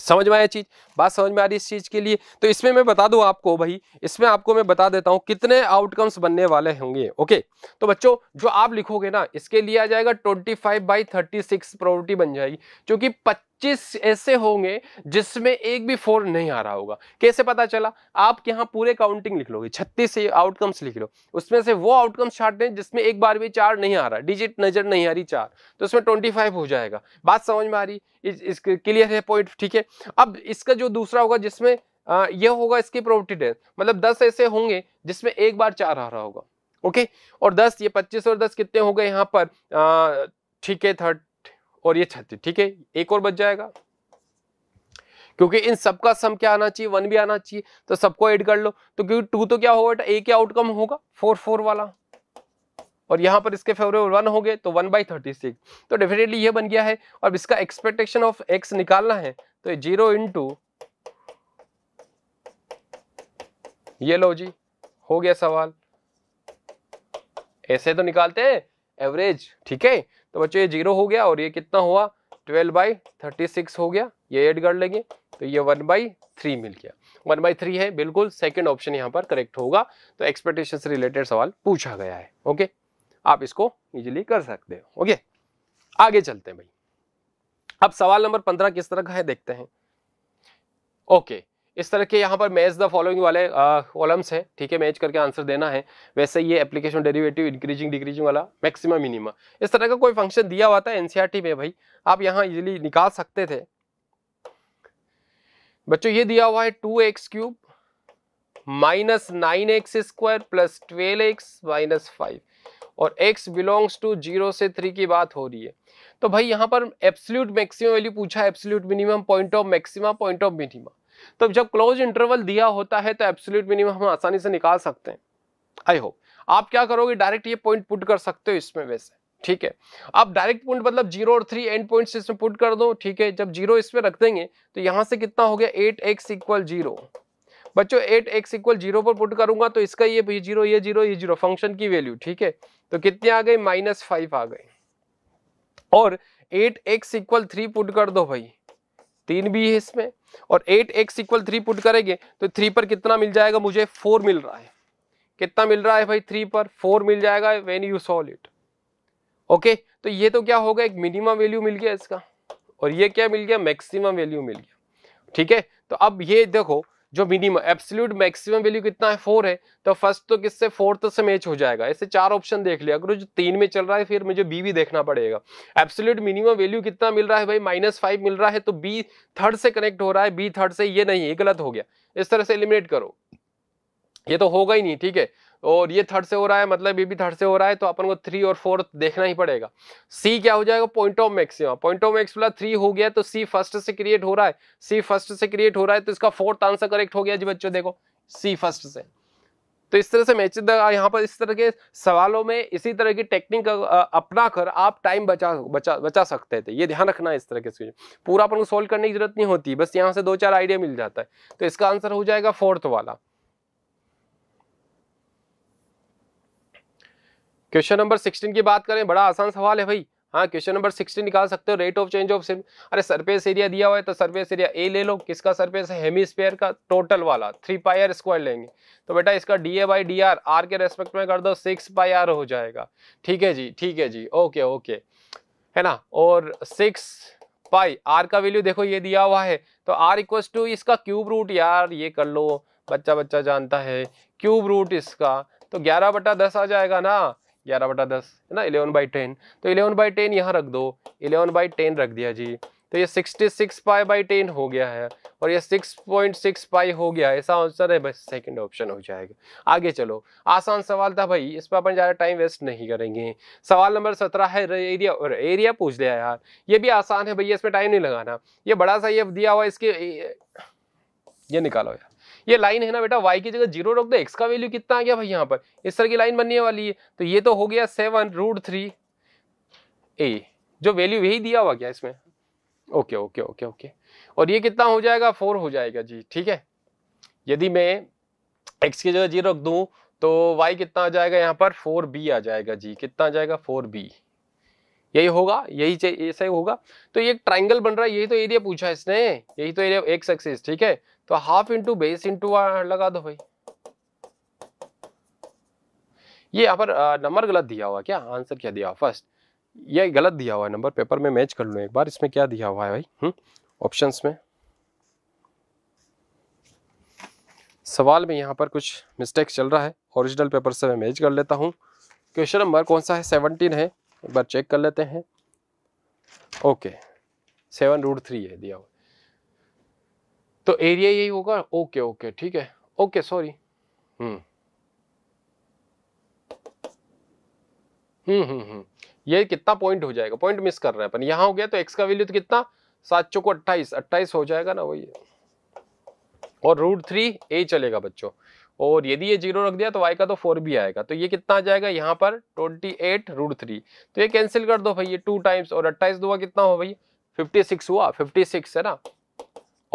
समझ में आया चीज़ बात समझ में आ रही इस चीज़ के लिए तो इसमें मैं बता दू आपको भाई इसमें आपको मैं बता देता हूं कितने आउटकम्स बनने वाले होंगे ओके तो बच्चों जो आप लिखोगे ना इसके लिए आ जाएगा 25 बाई थर्टी सिक्स बन जाएगी जो पच्चीस ऐसे होंगे जिसमें एक भी फोर नहीं आ रहा होगा कैसे पता चला आप यहाँ पूरे काउंटिंग लिख लोगे छत्तीस आउटकम्स लिख लो उसमें से वो आउटकम्स छाट दें जिसमें एक बार भी चार नहीं आ रहा डिजिट नजर नहीं आ रही चार तो उसमें ट्वेंटी फाइव हो जाएगा बात समझ में आ रही इस, इस क्लियर है पॉइंट ठीक है अब इसका जो दूसरा होगा जिसमें आ, यह होगा इसकी प्रॉपर्टी डेंस मतलब दस ऐसे होंगे जिसमें एक बार चार आ रहा होगा ओके और दस ये पच्चीस और दस कितने हो गए यहाँ पर ठीक है थर्ट और ये छत्तीस ठीक है एक और बच जाएगा क्योंकि इन सबका सम क्या आना चाहिए वन भी आना चाहिए तो सबको ऐड कर लो तो क्योंकि टू तो क्या होगा ए के आउटकम होगा फोर फोर वाला और यहाँ पर इसके फेवरेबल वन हो गए तो वन बाई थर्टी सिक्स तो डेफिनेटली ये बन गया है और इसका एक्सपेक्टेशन ऑफ एक्स निकालना है तो जीरो इंटू ये लो जी हो गया सवाल ऐसे तो निकालते हैं एवरेज ठीक है तो बच्चों ये जीरो हो गया और ये कितना हुआ ट्वेल्व बाई थर्टी सिक्स हो गया ये ऐड कर लेंगे तो ये वन बाई थ्री मिल गया वन बाई थ्री है बिल्कुल सेकंड ऑप्शन यहाँ पर करेक्ट होगा तो एक्सपेक्टेशन से रिलेटेड सवाल पूछा गया है ओके आप इसको इजिली कर सकते हो ओके आगे चलते हैं भाई अब सवाल नंबर पंद्रह किस तरह का है देखते हैं ओके इस तरह के यहाँ पर मैच द फॉलोइंग वाले कॉलम्स हैं ठीक है मैच करके आंसर देना है वैसे ये एप्लीकेशन डेरिवेटिव इंक्रीजिंग डिक्रीजिंग वाला मैक्सिमम मिनिमम इस तरह का कोई फंक्शन दिया हुआ था एनसीईआरटी e में भाई आप यहाँ इजिली निकाल सकते थे बच्चों ये दिया हुआ है two x cube minus nine x square plus twelve x minus five और एक्स बिलोंग्स टू जीरो से थ्री की बात हो रही है तो भाई यहाँ पर एब्सोल्यूट मैक्सिमम वैल्यू पूछा absolute minimum point of maximum point of minimum तो जब क्लोज इंटरवल दिया होता है तो एब्सोल्यूट मिनिमम हम आसानी से निकाल सकते हैं आई होप आप क्या करोगे डायरेक्ट ये पॉइंट पुट कर सकते हो इसमें वैसे ठीक है आप डायरेक्ट पॉइंट मतलब जीरो और थ्री एंड पॉइंट इसमें पुट कर दो ठीक है जब जीरो इसमें रख देंगे तो यहां से कितना हो गया एट एक्स इक्वल जीरो बच्चों एट एक्स इक्वल जीरो पर पुट करूंगा तो इसका ये जीरो ये जीरो ये जीरो फंक्शन की वैल्यू ठीक है तो कितने आ गए माइनस फाइव आ गए और at x equal three put कर दो भाई तीन भी है इसमें और at x equal three put करेंगे तो थ्री पर कितना मिल जाएगा मुझे फोर मिल रहा है कितना मिल रहा है भाई थ्री पर फोर मिल जाएगा when you solve it okay तो ये तो क्या होगा एक मिनिमम वैल्यू मिल गया इसका और ये क्या मिल गया मैक्सिमम वैल्यू मिल गया ठीक है तो अब ये देखो जो मिनिमम एब्सोल्यूट मैक्सिमम वैल्यू कितना है फोर है तो फर्स्ट तो किससे फोर्थ से मैच हो जाएगा ऐसे चार ऑप्शन देख लिया अगर जो तीन में चल रहा है फिर मुझे बी भी देखना पड़ेगा एब्सोल्यूट मिनिमम वैल्यू कितना मिल रहा है भाई माइनस फाइव मिल रहा है तो बी थर्ड से कनेक्ट हो रहा है बी थर्ड से ये नहीं ये गलत हो गया इस तरह से एलिमिनेट करो ये तो होगा ही नहीं ठीक है और ये थर्ड से हो रहा है मतलब ये भी थर्ड से हो रहा है तो अपन को थ्री और फोर्थ देखना ही पड़ेगा सी क्या हो जाएगा point of max point of max वाला थ्री हो गया तो सी फर्स्ट से क्रिएट हो रहा है सी फर्स्ट से क्रिएट हो रहा है तो इसका फोर्थ आंसर करेक्ट हो गया जी बच्चों देखो सी फर्स्ट से तो इस तरह से मैच यहाँ पर इस तरह के सवालों में इसी तरह की टेक्निक अपना कर आप टाइम बचा बचा बचा सकते थे ये ध्यान रखना है इस तरह के पूरा अपन को सोल्व करने की जरूरत नहीं होती बस यहाँ से दो चार आइडिया मिल जाता है तो इसका आंसर हो जाएगा फोर्थ वाला क्वेश्चन नंबर सिक्सटीन की बात करें बड़ा आसान सवाल है भाई हाँ क्वेश्चन नंबर सिक्सटीन निकाल सकते हो रेट ऑफ चेंज ऑफ सिम अरे सरफेस एरिया दिया हुआ है तो सरफेस एरिया ए ले लो किसका सरफेस है स्पेयर का टोटल वाला थ्री पाई आर स्क्वायर लेंगे तो बेटा इसका D A by D R R के रेस्पेक्ट में कर दो सिक्स पाई आर हो जाएगा ठीक है जी ठीक है जी ओके ओके है ना और सिक्स पाई आर का वैल्यू देखो ये दिया हुआ है तो आर इक्व टू इसका क्यूब रूट यार ये कर लो बच्चा बच्चा जानता है क्यूब रूट इसका तो ग्यारह बटा दस आ जाएगा ना ग्यारह बटा दस है ना इलेवन बाई टेन तो इलेवन बाई टेन यहाँ रख दो इलेवन बाई टेन रख दिया जी तो ये sixty six pi by ten हो गया है और ये सिक्स पॉइंट सिक्स पाई हो गया है ऐसा आंसर है बस सेकंड ऑप्शन हो जाएगा आगे चलो आसान सवाल था भाई इस पर अपन ज़्यादा टाइम वेस्ट नहीं करेंगे सवाल नंबर सत्रह है एरिया और एरिया पूछ दिया यार ये भी आसान है भैया इसमें टाइम नहीं लगाना ये बड़ा सा ये दिया हुआ इसके ये निकालो यार ये लाइन है ना बेटा वाई की जगह जीरो रख दो एक्स का वैल्यू कितना आ गया भाई यहाँ पर इस तरह की लाइन बनने वाली है तो ये तो हो गया सेवन रूट थ्री ए जो वैल्यू यही दिया हुआ क्या इसमें ओके ओके ओके ओके और ये कितना हो जाएगा फोर हो जाएगा जी ठीक है यदि मैं एक्स की जगह जीरो रख दूँ तो वाई कितना आ जाएगा यहाँ पर फोर बी आ जाएगा जी कितना आ जाएगा फोर बी यही होगा यही ऐसा ही होगा तो ये ट्राइंगल बन रहा है यही तो एरिया पूछा इसने यही तो एरिया एक्स एक्सिस ठीक है तो हाफ इंटू बेस इंटू लगा दो भाई ये यहाँ पर नंबर गलत दिया हुआ क्या आंसर क्या दिया हुआ फर्स्ट ये गलत दिया हुआ है नंबर पेपर में मैच कर लूँ एक बार इसमें क्या दिया हुआ है भाई ऑप्शन हम्म, में सवाल में यहाँ पर कुछ मिस्टेक चल रहा है ओरिजिनल पेपर से मैं मैच कर लेता हूँ क्वेश्चन नंबर कौन सा है सेवनटीन है एक बार चेक कर लेते हैं ओके सेवन रूट थ्री है दिया हुआ तो एरिया यही होगा ओके ओके ठीक है ओके सॉरी हम्म हम्म हम्म हम्म ये कितना पॉइंट हो जाएगा पॉइंट मिस कर रहे हैं अपन यहां हो गया तो एक्स का वैल्यू तो कितना सात चौको अट्ठाईस अट्ठाईस हो जाएगा ना वही और रूट थ्री ए चलेगा बच्चों और यदि ये जीरो रख दिया तो वाई का तो फोर भी आएगा तो ये कितना आ जाएगा यहाँ पर ट्वेंटी एट रूट थ्री तो ये कैंसिल कर दो भाई ये टू टाइम्स और अट्ठाईस दो कितना हो भाई फिफ्टी सिक्स हुआ फिफ्टी सिक्स है ना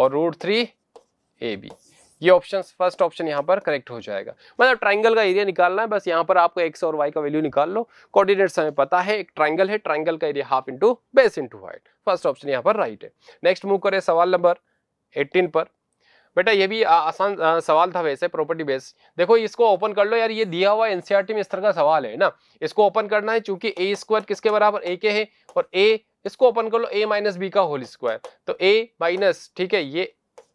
और रूट थ्री ए बी ये ऑप्शन फर्स्ट ऑप्शन यहाँ पर करेक्ट हो जाएगा मतलब ट्राइंगल का एरिया निकालना है बस यहाँ पर आपको एक्स और वाई का वैल्यू निकाल लो कोऑर्डिनेट्स हमें पता है एक ट्राइंगल है ट्राइंगल का area half into base into height first option यहाँ पर राइट है नेक्स्ट मूव करें सवाल नंबर एट्टीन पर बेटा ये भी आसान सवाल था वैसे प्रॉपर्टी बेस देखो इसको ओपन कर लो यार ये दिया हुआ एनसीईआरटी में इस तरह का सवाल है ना इसको ओपन करना है चूंकि ए स्क्वायर किसके बराबर ए के है और ए इसको ओपन कर लो ए माइनस बी का होल स्क्वायर तो ए माइनस ठीक है ये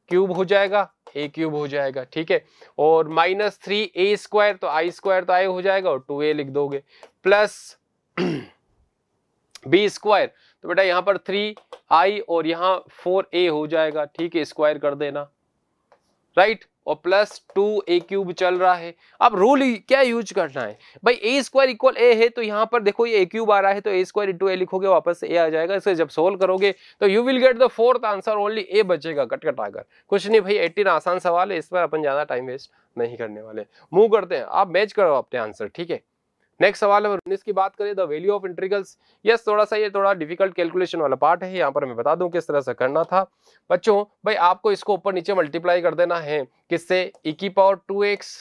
क्यूब हो जाएगा ए क्यूब हो जाएगा ठीक है और माइनस थ्री ए स्क्वायर तो आई स्क्वायर तो आई हो जाएगा और टू ए लिख दोगे प्लस बी स्क्वायर तो बेटा यहां पर थ्री आई और यहां फोर ए हो जाएगा ठीक है स्क्वायर कर देना राइट और प्लस टू ए क्यूब चल रहा है अब रूल क्या यूज करना है भाई ए स्क्वायर इक्वल ए है तो यहाँ पर देखो ये ए क्यूब आ रहा है तो ए स्क्वायर इंटू ए लिखोगे वापस ए आ जाएगा इसे जब सोल्व करोगे तो you will get the fourth answer only A बचेगा कटकटाकर कुछ नहीं भाई एटीन आसान सवाल है इस पर अपन ज़्यादा टाइम वेस्ट नहीं करने वाले मूव करते हैं आप मैच करो अपने आंसर ठीक है नेक्स्ट सवाल नंबर उन्नीस की बात करें the value of integrals yes थोड़ा सा ये थोड़ा डिफिकल्ट कैलकुलेशन वाला पार्ट है यहाँ पर मैं बता दूं किस तरह से करना था बच्चों भाई आपको इसको ऊपर नीचे मल्टीप्लाई कर देना है किससे इकी पावर टू एक्स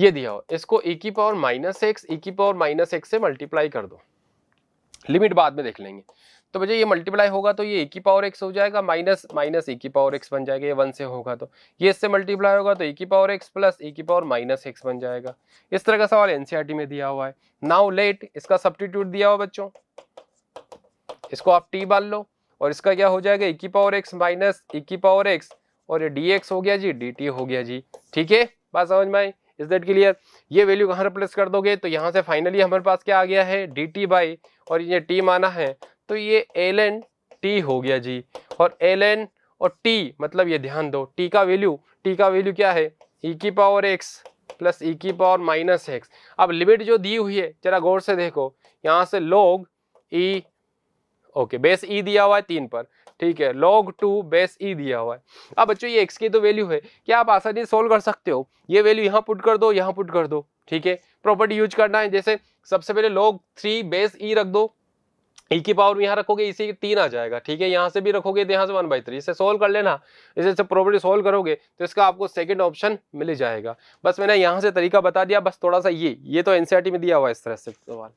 ये दिया हो इसको ई e की पावर माइनस एक्स ई की पावर माइनस एक्स से मल्टीप्लाई कर दो लिमिट बाद में देख लेंगे तो भैया ये मल्टीप्लाई होगा तो ये ए की पावर एक्स हो जाएगा माइनस माइनस ए की पावर एक्स बन जाएगा ये वन से होगा तो ये इससे मल्टीप्लाई होगा तो ए की पावर एक्स प्लस ए की पावर माइनस एक्स बन जाएगा इस तरह का सवाल एनसीईआरटी e में दिया हुआ है नाउ लेट इसका सब्सटीट्यूट दिया हुआ बच्चों इसको आप टी बाल लो और इसका क्या हो जाएगा ए की पावर एक्स माइनस ए की पावर एक्स और ये डी एक्स हो गया जी डी टी हो गया जी ठीक है बात समझ में आई इज दैट क्लियर ये वैल्यू कहाँ रिप्लेस कर दोगे तो यहाँ से फाइनली हमारे पास क्या आ गया है डी टी बाई और ये टी माना है तो ये एल एन टी हो गया जी और एल एन और टी मतलब ये ध्यान दो टी का वैल्यू टी का वैल्यू क्या है ई e की पावर एक्स प्लस ई की पावर माइनस एक्स अब लिमिट जो दी हुई है जरा गौर से देखो यहाँ से log e e, okay base e e दिया हुआ है तीन पर ठीक है लॉग टू बेस ई दिया हुआ है अब बच्चों ये एक्स की तो वैल्यू है क्या आप आसानी से सोल्व कर सकते हो ये वैल्यू यहाँ पुट कर दो यहाँ पुट कर दो ठीक है प्रॉपर्टी यूज करना है जैसे सबसे पहले लॉग थ्री बेस ई रख दो ई की पावर यहाँ रखोगे इसी के तीन आ जाएगा ठीक है यहाँ से भी रखोगे तो यहाँ से वन बाई थ्री इसे सोल्व कर लेना इसे जब प्रॉपर्टी सोल्व करोगे तो इसका आपको सेकंड ऑप्शन मिल जाएगा बस मैंने यहाँ से तरीका बता दिया बस थोड़ा सा ये ये तो एनसीईआरटी e में दिया हुआ इस तरह से सवाल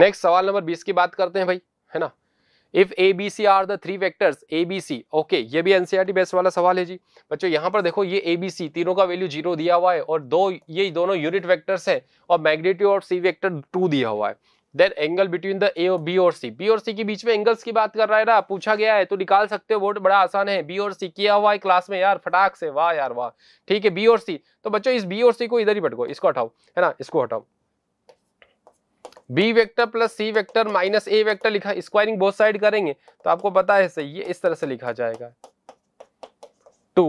नेक्स्ट सवाल नंबर बीस की बात करते हैं भाई है ना if A B C are the three vectors A B C okay ये भी एनसीआरटी बेस e वाला सवाल है जी बच्चों यहाँ पर देखो ये ए बी सी तीनों का वैल्यू जीरो दिया हुआ है और दो ये दोनों यूनिट वेक्टर्स है और मैग्नेट्यूड और सी वेक्टर टू दिया हुआ है then angle between the A और बी और सी बी और सी के बीच में एंगल्स की बात कर रहा है ना पूछा गया है तो निकाल सकते हो वोट बड़ा आसान है बी और सी किया हुआ है क्लास में यार फटाक से वाह यार वाह ठीक है बी और सी तो बच्चों इस बी और सी को इधर ही पटको इसको हटाओ है ना इसको हटाओ B vector plus C vector minus A vector लिखा स्क्वायरिंग बोथ साइड करेंगे तो आपको पता है सही ये इस तरह से लिखा जाएगा two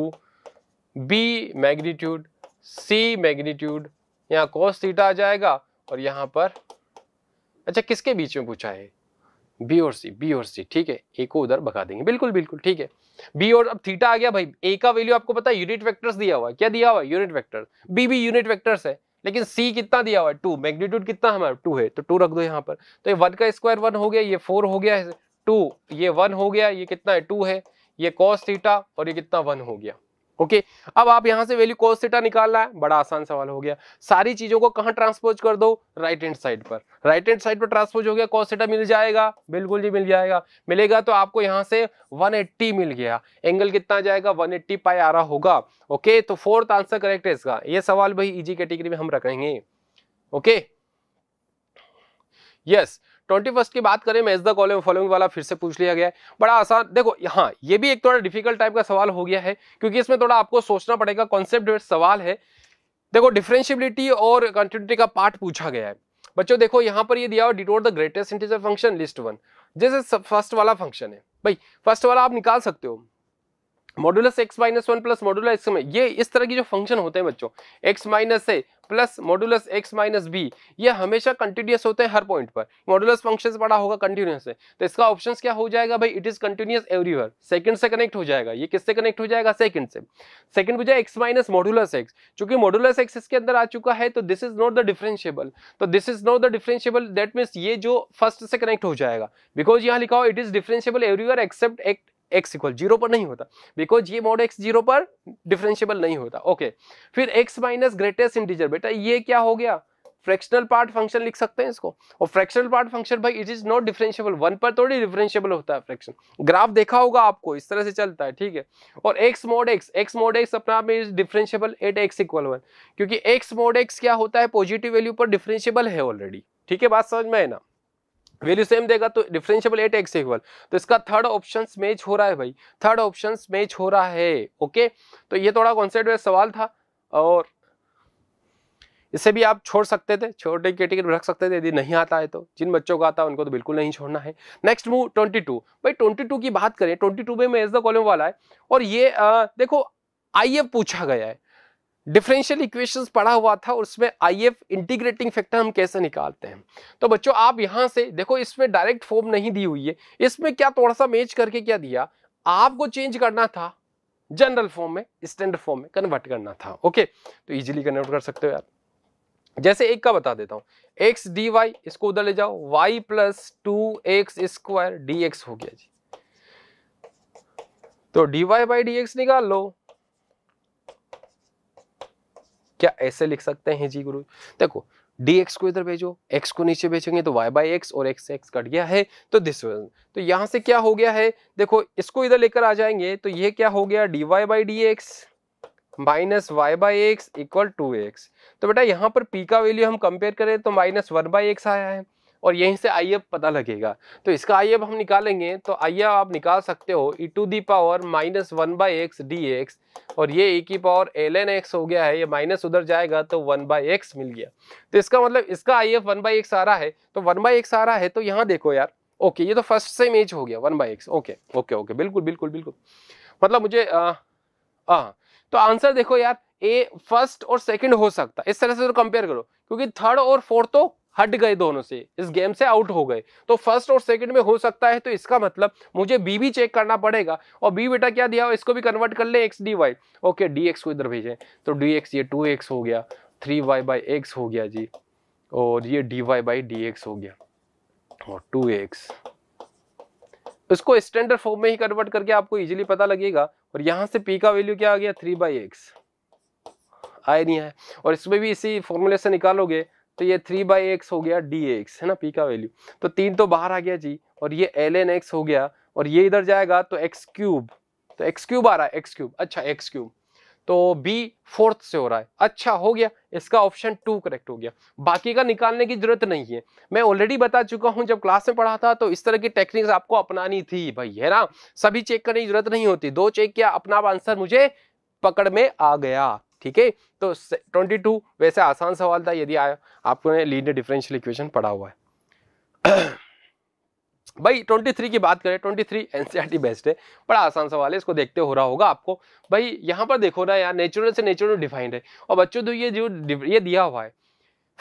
B magnitude C magnitude यहाँ कोस थीटा आ जाएगा और यहाँ पर अच्छा किसके बीच में पूछा है बी और सी बी और सी ठीक है ए को उधर भगा देंगे बिल्कुल बिल्कुल ठीक है बी और अब थीटा आ गया भाई ए का वैल्यू आपको पता है यूनिट वेक्टर्स दिया हुआ है क्या दिया हुआ है यूनिट वैक्टर बी भी यूनिट वेक्टर्स है लेकिन सी कितना दिया हुआ है टू मैग्नीट्यूड कितना हमारा टू है तो टू रख दो यहाँ पर तो ये वन का स्क्वायर वन हो गया ये फोर हो गया टू ये वन हो गया ये कितना है टू है ये कॉस थीटा और ये कितना वन हो गया ओके अब आप यहां से वैल्यू कोस थीटा निकालना है बड़ा आसान सवाल हो गया सारी चीजों को कहां ट्रांसपोज कर दो राइट हैंड साइड पर राइट हैंड साइड पर ट्रांसपोज हो गया कोस थीटा मिल जाएगा बिल्कुल जी मिल जाएगा मिलेगा तो आपको यहां से 180 मिल गया एंगल कितना जाएगा 180 पाई आ रहा होगा ओके तो फोर्थ आंसर करेक्ट है इसका यह सवाल भाई इजी कैटेगरी में हम रखेंगे okay yes yes. Twenty first की बात करें मैच द कॉलम फॉलोइंग वाला फिर से पूछ लिया गया है बड़ा आसान देखो हाँ ये भी एक थोड़ा डिफिकल्ट टाइप का सवाल हो गया है क्योंकि इसमें थोड़ा आपको सोचना पड़ेगा कॉन्सेप्ट सवाल है देखो डिफ्रेंशियबिलिटी और कंटिन्यूटी का पार्ट पूछा गया है बच्चों देखो यहाँ पर ये दिया हुआ डिटोर the greatest integer function list one जैसे फर्स्ट वाला फंक्शन है भाई फर्स्ट वाला आप निकाल सकते हो modulus x minus one plus modulus x में ये इस तरह की जो फंक्शन होते हैं बच्चों x minus A plus modulus x minus B ये हमेशा कंटिन्यूस होते हैं हर पॉइंट पर मॉडुलस फंक्शन बड़ा होगा कंटिन्यूस है तो इसका ऑप्शन क्या हो जाएगा भाई it is continuous everywhere second से कनेक्ट हो जाएगा ये किससे कनेक्ट हो जाएगा सेकंड से सेकंड पूछा एक्स माइनस मॉडुलस एक्स चूंकि मॉडुलस एक्स इसके अंदर आ चुका है तो this is not the differentiable तो this is not the differentiable that means ये जो फर्स्ट से कनेक्ट हो जाएगा बिकॉज यहाँ लिखा हो it is differentiable everywhere except x equal zero पर नहीं होता बिकॉज ये मॉड एक्स जीरो पर डिफरेंशियबल नहीं होता ओके फिर एक्स माइनस ग्रेटेस्ट इंटीजर बेटा ये क्या हो गया फ्रैक्शनल पार्ट फंक्शन लिख सकते हैं इसको और फ्रैक्शनल पार्ट फंक्शन भाई it is not differentiable one पर थोड़ी डिफरेंशियबल होता है फ्रैक्शन ग्राफ देखा होगा आपको इस तरह से चलता है ठीक है और x mod x x mod x अपने आप में is differentiable at x equal one क्योंकि एक्स मोड एक्स क्या होता है पॉजिटिव वैल्यू पर डिफरेंशियबल है ऑलरेडी ठीक है बात समझ में आए ना वैल्यू सेम देगा तो डिफरेंशियबल एट एक्स इक्वल तो इसका थर्ड ऑप्शन मैच हो रहा है भाई थर्ड ऑप्शन मैच हो रहा है ओके तो ये थोड़ा कॉन्सेप्ट सवाल था और इसे भी आप छोड़ सकते थे छोटे कैटेगरी रख सकते थे यदि नहीं आता है तो जिन बच्चों को आता है उनको तो बिल्कुल नहीं छोड़ना है नेक्स्ट मूव ट्वेंटी टू भाई ट्वेंटी टू की बात करें ट्वेंटी टू में एज द कॉलम वाला है और ये आ, देखो आई पूछा गया है डिफरेंशियल इक्वेशंस पढ़ा हुआ था और उसमें आई एफ इंटीग्रेटिंग फैक्टर हम कैसे निकालते हैं तो बच्चों आप यहां से देखो इसमें डायरेक्ट फॉर्म नहीं दी हुई है इसमें क्या थोड़ा सा मेज करके क्या दिया आपको चेंज करना था जनरल फॉर्म में स्टैंडर्ड फॉर्म में कन्वर्ट करना था ओके तो इजीली कन्वर्ट कर सकते हो यार जैसे एक का बता देता हूं एक्स डी वाई इसको उधर ले जाओ y plus two x square D x हो गया जी तो D Y by D x निकाल लो क्या ऐसे लिख सकते हैं जी गुरु देखो डी एक्स को इधर भेजो एक्स को नीचे भेजेंगे तो वाई बाई एक्स और एक्स एक्स कट गया है तो दिस तो यहाँ से क्या हो गया है देखो इसको इधर लेकर आ जाएंगे तो ये क्या हो गया d Y by D x minus y by x equal to x तो बेटा यहाँ पर पी का वैल्यू हम कंपेयर करें तो माइनस वन बाई एक्स आया है और यहीं से आई एफ पता लगेगा तो इसका आई एफ हम निकालेंगे तो आई एफ आप निकाल सकते हो e to the power minus one by x d x और ये ई e की पावर एल एन एक्स हो गया है ये माइनस उधर जाएगा तो वन बाई एक्स मिल गया तो इसका मतलब इसका I F one by x आ रहा है तो वन बाई एक्स आ रहा है तो यहाँ देखो यार ओके ये तो फर्स्ट सेम एज हो गया one by x okay okay okay बिल्कुल बिल्कुल बिल्कुल मतलब मुझे हाँ तो आंसर देखो यार ए फर्स्ट और सेकंड हो सकता है इस तरह से तो कंपेयर करो क्योंकि थर्ड और फोर्थ तो हट गए दोनों से इस गेम से आउट हो गए तो फर्स्ट और सेकंड में हो सकता है तो इसका मतलब मुझे बी भी चेक करना पड़ेगा और बी बेटा क्या दिया इसको भी कन्वर्ट कर ले x d y okay d x को इधर भेजें तो डी एक्स ये टू एक्स हो गया थ्री वाई बाई एक्स हो गया जी और ये d Y by D x हो गया और टू एक्स इसको स्टैंडर्ड फॉर्म में ही कन्वर्ट करके आपको इजिली पता लगेगा और यहाँ से पी का वैल्यू क्या आ गया थ्री बाई एक्स आए नहीं है और इसमें भी इसी फॉर्मूले से निकालोगे तो ये थ्री बाई एक्स हो गया डी एक्स है ना पी का वैल्यू तो तीन तो बाहर आ गया जी और ये एल एन एक्स हो गया और ये इधर जाएगा तो एक्स क्यूब तो एक्स क्यूब आ रहा है एक्स क्यूब अच्छा एक्स क्यूब तो बी फोर्थ से हो रहा है अच्छा हो गया इसका ऑप्शन टू करेक्ट हो गया बाकी का निकालने की जरूरत नहीं है मैं ऑलरेडी बता चुका हूं जब क्लास में पढ़ा था तो इस तरह की टेक्निक्स आपको अपनानी थी भाई है ना सभी चेक करने की जरूरत नहीं होती दो चेक किया अपना आंसर मुझे पकड़ में आ गया ठीक है तो 22 वैसे आसान सवाल था यदि आपने लीनियर डिफरेंशियल इक्वेशन पढ़ा हुआ है भाई 23 की बात करें 23 एनसीईआरटी बेस्ट है बड़ा आसान सवाल है इसको देखते हो रहा होगा आपको भाई यहाँ पर देखो ना यार नेचुरल से नेचुरल डिफाइंड है और बच्चों तो ये जो ये दिया हुआ है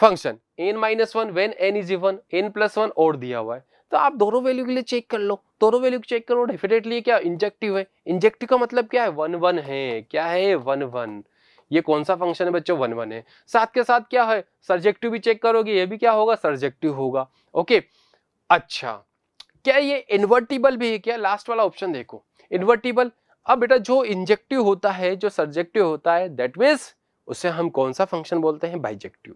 function n minus one when n is even n plus one और दिया हुआ है तो आप दोनों वैल्यू के लिए चेक कर लो दोनों वैल्यू चेक करो डेफिनेटली क्या इंजेक्टिव है इंजेक्टिव का मतलब क्या है वन वन है क्या है वन वन ये कौन सा फंक्शन है बच्चों वन वन है साथ के साथ क्या है सर्जेक्टिव भी चेक करोगे ये भी क्या होगा सर्जेक्टिव होगा ओके अच्छा क्या ये इन्वर्टिबल भी है क्या लास्ट वाला ऑप्शन देखो इन्वर्टिबल अब बेटा जो इंजेक्टिव होता है जो सर्जेक्टिव होता है दैट मीन्स उसे हम कौन सा फंक्शन बोलते हैं बाइजेक्टिव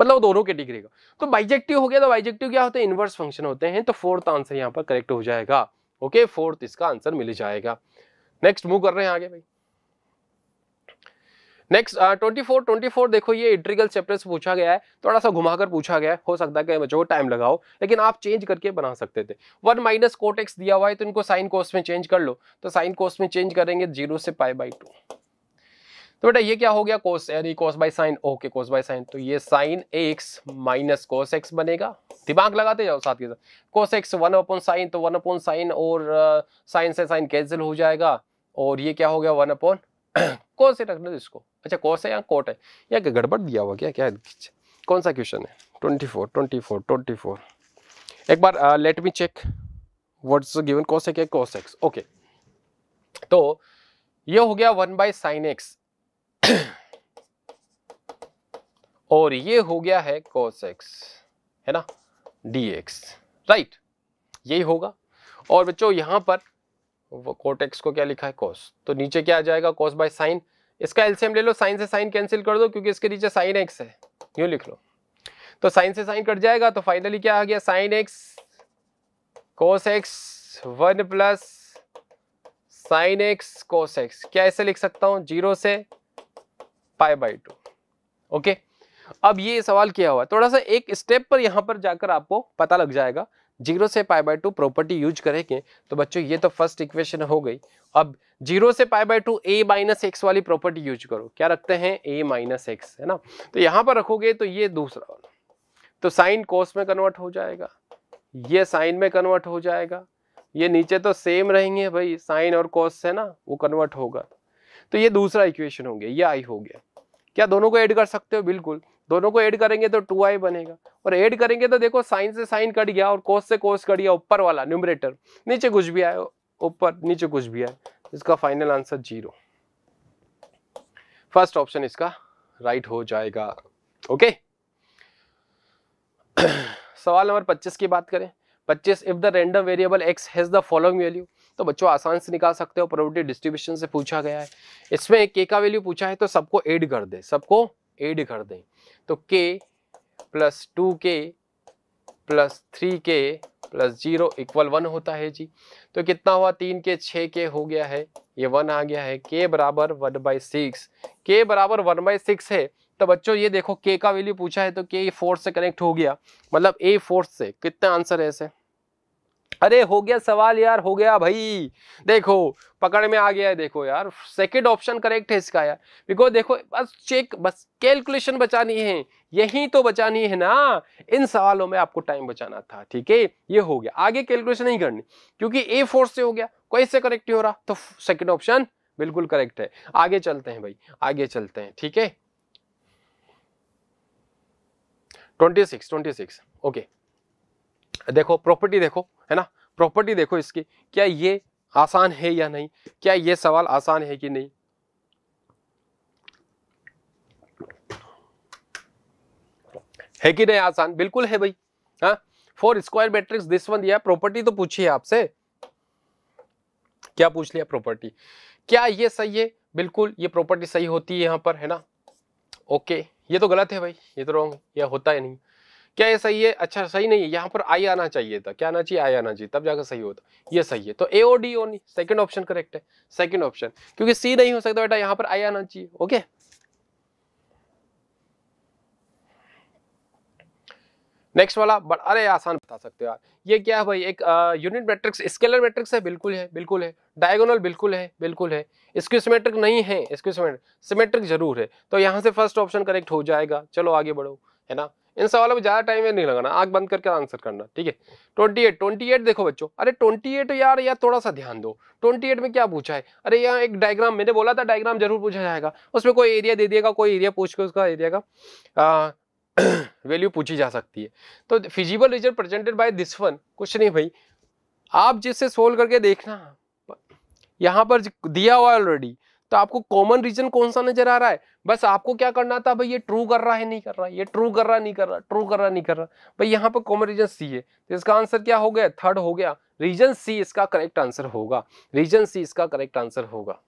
मतलब दोनों कैटेगरी का तो बाइजेक्टिव हो गया तो बाइजेक्टिव क्या होते हैं इनवर्स फंक्शन होते हैं तो फोर्थ आंसर यहाँ पर करेक्ट हो जाएगा ओके फोर्थ इसका आंसर मिल जाएगा नेक्स्ट मूव कर रहे हैं आगे भाई next twenty four twenty four देखो ये इंट्रीगल चैप्टर से पूछा गया है थोड़ा सा घुमाकर पूछा गया है हो सकता है कि बच्चों टाइम लगाओ लेकिन आप चेंज करके बना सकते थे वन माइनस कोटेक्स दिया हुआ है तो इनको साइन कोस में चेंज कर लो तो साइन कोस में चेंज करेंगे जीरो से पाई बाई टू तो बेटा ये क्या हो गया कोस यानी cos by sine okay cos by sine तो ये sine x minus cos x बनेगा दिमाग लगाते जाओ साथ के साथ cos x one upon sine तो वन अपॉन साइन और साइन uh, से साइन कैंसिल हो जाएगा और ये क्या हो गया वन अपॉन कौन से रख लो इसको अच्छा कौन सा यहाँ कोट है या गड़बड़ दिया हुआ क्या क्या कौन सा क्वेश्चन है twenty four twenty four twenty four एक बार let me check words given कौन सा क्या कौन सा ओके तो ये हो गया वन बाय साइन एक्स और ये हो गया है कॉस एक्स है ना डी एक्स राइट यही होगा और बच्चों यहां पर कोटेक्स को क्या लिखा है कॉस तो नीचे क्या आ जाएगा कॉस बाय साइन इसका एल्सियम ले लो साइन से साइन कैंसिल कर दो क्योंकि इसके नीचे साइन एक्स है यू लिख लो तो साइन से साइन कट जाएगा तो फाइनली क्या आ गया sine x cos x one plus sine x cos x क्या ऐसे लिख सकता हूं जीरो से पाई बाई टू ओके अब ये सवाल किया हुआ है थोड़ा सा एक स्टेप पर यहां पर जाकर आपको पता लग जाएगा जीरो से pi by two property use करेंगे तो बच्चों ये तो फर्स्ट इक्वेशन हो गई अब जीरो से pi by two A minus x वाली प्रॉपर्टी यूज करो क्या रखते हैं ए माइनस एक्स है ना तो यहाँ पर रखोगे तो ये दूसरा वाला तो साइन कोस में कन्वर्ट हो जाएगा ये साइन में कन्वर्ट हो जाएगा ये नीचे तो सेम रहेंगे भाई साइन और कॉस है ना वो कन्वर्ट होगा तो ये दूसरा इक्वेशन हो गया ये आई हो गया क्या दोनों को ऐड कर सकते हो बिल्कुल दोनों को ऐड करेंगे तो टू आई बनेगा और ऐड करेंगे तो देखो साइन से साइन कट गया और कोस से कोस कट गया ऊपर वाला न्यूमरेटर नीचे कुछ भी आए ऊपर नीचे कुछ भी आए इसका final answer zero first option इसका राइट हो जाएगा ओके सवाल नंबर 25 की बात करें 25 if the random variable x has the following value तो बच्चों आसान से निकाल सकते हो प्रोबेबिलिटी डिस्ट्रीब्यूशन से पूछा गया है इसमें के का वैल्यू पूछा है तो सबको ऐड कर दे सबको एड कर दें तो k plus two k plus three k plus zero equal one होता है जी तो कितना हुआ तीन के छः के हो गया है ये वन आ गया है के बराबर वन बाई सिक्स के बराबर वन बाई सिक्स है तो बच्चों ये देखो के का वैल्यू पूछा है तो के फोर्थ से कनेक्ट हो गया मतलब ए फोर्थ से कितना आंसर है ऐसे अरे हो गया सवाल यार हो गया भाई देखो पकड़ में आ गया है देखो यार सेकेंड ऑप्शन करेक्ट है इसका यार बिकॉज देखो बस चेक बस कैलकुलेशन बचानी है यही तो बचानी है ना इन सवालों में आपको टाइम बचाना था ठीक है ये हो गया आगे कैलकुलेशन नहीं करनी क्योंकि ए फोर से हो गया कोई से करेक्ट नहीं हो रहा तो सेकेंड ऑप्शन बिल्कुल करेक्ट है आगे चलते हैं भाई आगे चलते हैं ठीक है twenty six twenty six okay देखो प्रॉपर्टी देखो है ना प्रॉपर्टी देखो इसकी क्या ये आसान है या नहीं क्या ये सवाल आसान है कि नहीं है कि नहीं आसान बिल्कुल है भाई हाँ four square matrix this one दिया प्रॉपर्टी तो पूछी है आपसे क्या पूछ लिया प्रॉपर्टी क्या ये सही है बिल्कुल ये प्रॉपर्टी सही होती है यहाँ पर है ना ओके ये तो गलत है भाई ये तो रॉन्ग यह होता है नहीं क्या ये सही है अच्छा सही नहीं है यहाँ पर आई आना चाहिए था क्या आना चाहिए आई आना चाहिए तब जाकर सही होता ये सही है तो ए और डी ओ नहीं सेकेंड ऑप्शन करेक्ट है सेकेंड ऑप्शन क्योंकि सी नहीं हो सकता बेटा यहाँ पर आई आना चाहिए ओके नेक्स्ट वाला बट अरे आसान बता सकते हो यार ये क्या है भाई एक यूनिट मैट्रिक्स स्केलर मैट्रिक्स है बिल्कुल है बिल्कुल है डायगोनल बिल्कुल है बिल्कुल है सिमेट्रिक नहीं है स्क्यूसमेट्रिक सिमेट्रिक जरूर है तो यहाँ से फर्स्ट ऑप्शन करेक्ट हो जाएगा चलो आगे बढ़ो है ना इन सवालों में ज़्यादा टाइम नहीं लगाना आग बंद करके आंसर करना ठीक है ट्वेंटी एट ट्वेंटी एट देखो बच्चों अरे ट्वेंटी एट यार यार थोड़ा सा ध्यान दो ट्वेंटी एट में क्या पूछा है अरे यहाँ एक डायग्राम मैंने बोला था डायग्राम जरूर पूछा जाएगा उसमें कोई एरिया दे दिएगा कोई एरिया पूछ के उसका एरिया का वैल्यू पूछी जा सकती है तो feasible result presented by this one कुछ नहीं भाई आप जिससे सोल्व करके देखना यहाँ पर दिया हुआ ऑलरेडी तो आपको कॉमन रीजन कौन सा नजर आ रहा है बस आपको क्या करना था भाई ये ट्रू कर रहा है नहीं कर रहा ये ट्रू कर रहा नहीं कर रहा ट्रू कर रहा नहीं कर रहा भाई यहाँ पर कॉमन रीजन सी है तो इसका आंसर क्या हो गया थर्ड हो गया रीजन सी इसका करेक्ट आंसर होगा रीजन सी इसका करेक्ट आंसर होगा